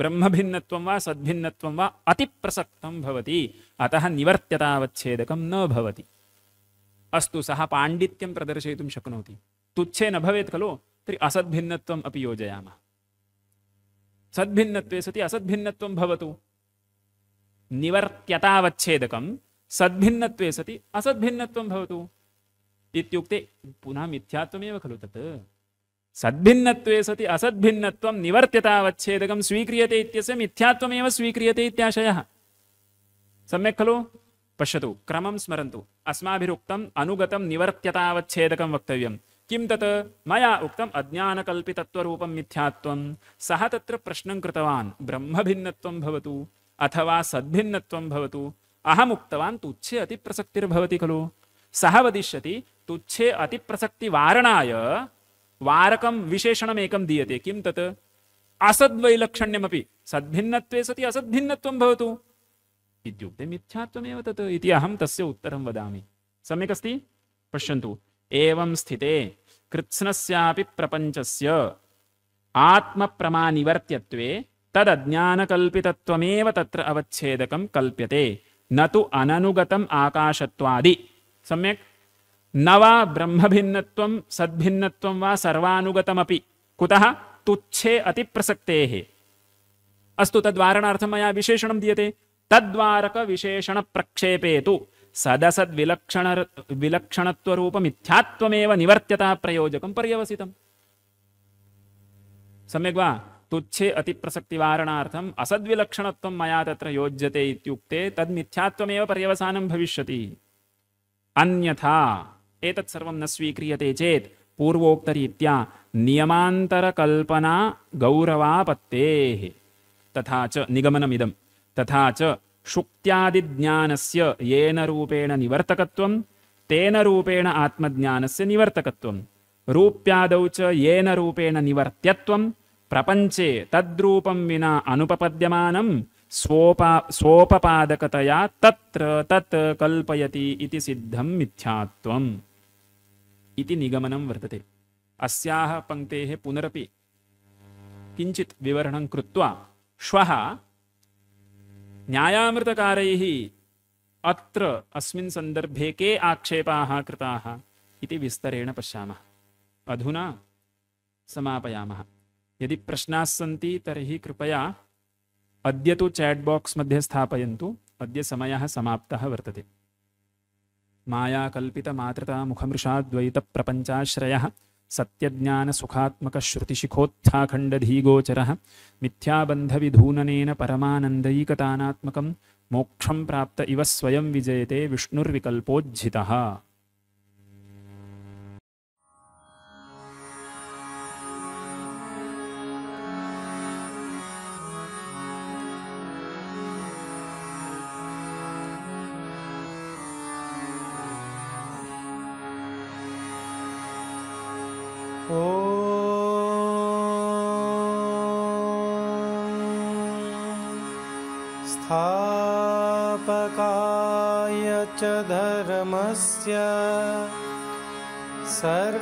ब्रह्मभिन्नत्वं वा सद्भिन्नत्वं वा अतिप्रसक्तं भवति अतः निवर्त्यतावच्छेदकं न भवति अस्तु सः पाण्डित्यं प्रदर्शयितुं शक्नोति तुच्छे न भवेत् खलु तर्हि असद्भिन्नत्वम् अपि योजयामः सद्भिन्नत्वे सति असद्भिन्नत्वं भवतु निवर्त्यतावच्छेदकं सद्भिन्नत्वे सति असद्भिन्नत्वं भवतु इत्युक्ते पुनः मिथ्यात्वमेव खलु तत् सद्भिन्नत्वे सति असद्भिन्नत्वं निवर्त्यतावच्छेदकं स्वीक्रियते इत्यस्य मिथ्यात्वमेव स्वीक्रियते इत्याशयः सम्यक् खलु पश्यतु क्रमं स्मरन्तु अस्माभिरुक्तम् अनुगतं निवर्त्यतावच्छेदकं वक्तव्यं किं तत् मया उक्तम् अज्ञानकल्पितत्वरूपं मिथ्यात्वं सः तत्र प्रश्नं कृतवान् ब्रह्मभिन्नत्वं भवतु अथवा सद्भिन्नत्वं भवतु अहम् उक्तवान् तुच्छे अतिप्रसक्तिर्भवति खलु सः वदिष्यति तुच्छे अतिप्रसक्तिवारणाय वारकं विशेषणमेकं दीयते किं तत् असद्वैलक्षण्यमपि सद्भिन्नत्वे सति असद्भिन्नत्वं भवतु इत्युक्ते मिथ्यात्वमेव तत् इति अहं तस्य उत्तरं वदामि सम्यक् अस्ति पश्यन्तु एवं स्थिते कृत्स्नस्यापि प्रपञ्चस्य आत्मप्रमानिवर्त्यत्वे तदज्ञानकल्पितत्वमेव तत्र अवच्छेदकं कल्प्यते न तु अननुगतम् आकाशत्वादि सम्यक् न वा ब्रह्मभिन्नत्वं सद्भिन्नत्वं वा सर्वानुगतमपि कुतः तुच्छे अतिप्रसक्तेः अस्तु तद्वारणार्थं मया विशेषणं दीयते तद्वारकविशेषणप्रक्षेपे तु सदसद सदसद्विलक्षण विलक्षणत्वरूपमिथ्यात्वमेव निवर्त्यतः निवर्त्यता पर्यवसितम् सम्यक् वा तुच्छे अति अतिप्रसक्तिवारणार्थम् असद्विलक्षणत्वं मया तत्र योज्यते इत्युक्ते तद्मिथ्यात्वमेव पर्यवसानं भविष्यति अन्यथा एतत् सर्वं न स्वीक्रियते चेत् पूर्वोक्तरीत्या नियमान्तरकल्पना गौरवापत्तेः तथा च निगमनमिदं तथा च शुक्त्यादिज्ञानस्य येन रूपेण निवर्तकत्वं तेन रूपेण आत्मज्ञानस्य निवर्तकत्वं रूप्यादौ च येन रूपेण निवर्त्यत्वं प्रपञ्चे तद्रूपं विना अनुपपद्यमानं स्वोपा स्वोपपादकतया तत्र तत् कल्पयति इति सिद्धं मिथ्यात्वम् इति निगमनं वर्तते अस्याः पङ्क्तेः पुनरपि किञ्चित् विवरणं कृत्वा श्वः न्यायामृतकारैः अत्र अस्मिन् सन्दर्भे के आक्षेपाः कृताः इति विस्तरेण पश्यामः अधुना समापयामः यदि प्रश्नाः सन्ति तर्हि कृपया अद्य तु चाट् बाक्स् मध्ये स्थापयन्तु अद्य समयः समाप्तः वर्तते मायाकल्पितमातृतामुखमृषाद्वैतप्रपञ्चाश्रयः सत्यज्ञानसुखात्मकश्रुतिशिखोत्थाखण्डधीगोचरः मिथ्याबन्धविधूननेन परमानन्दैकतानात्मकं मोक्षं प्राप्त इव स्वयं विजयते विष्णुर्विकल्पोज्झितः धर्मस्य सर्वधर्मस्वरूपिणे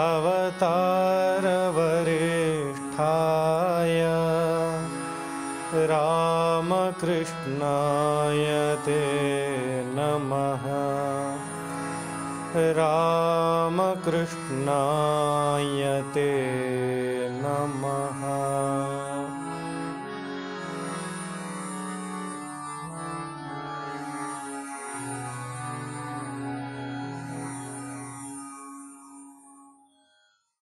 अवतारवरिष्ठाय रामकृष्णायते नमः रामकृष्णायते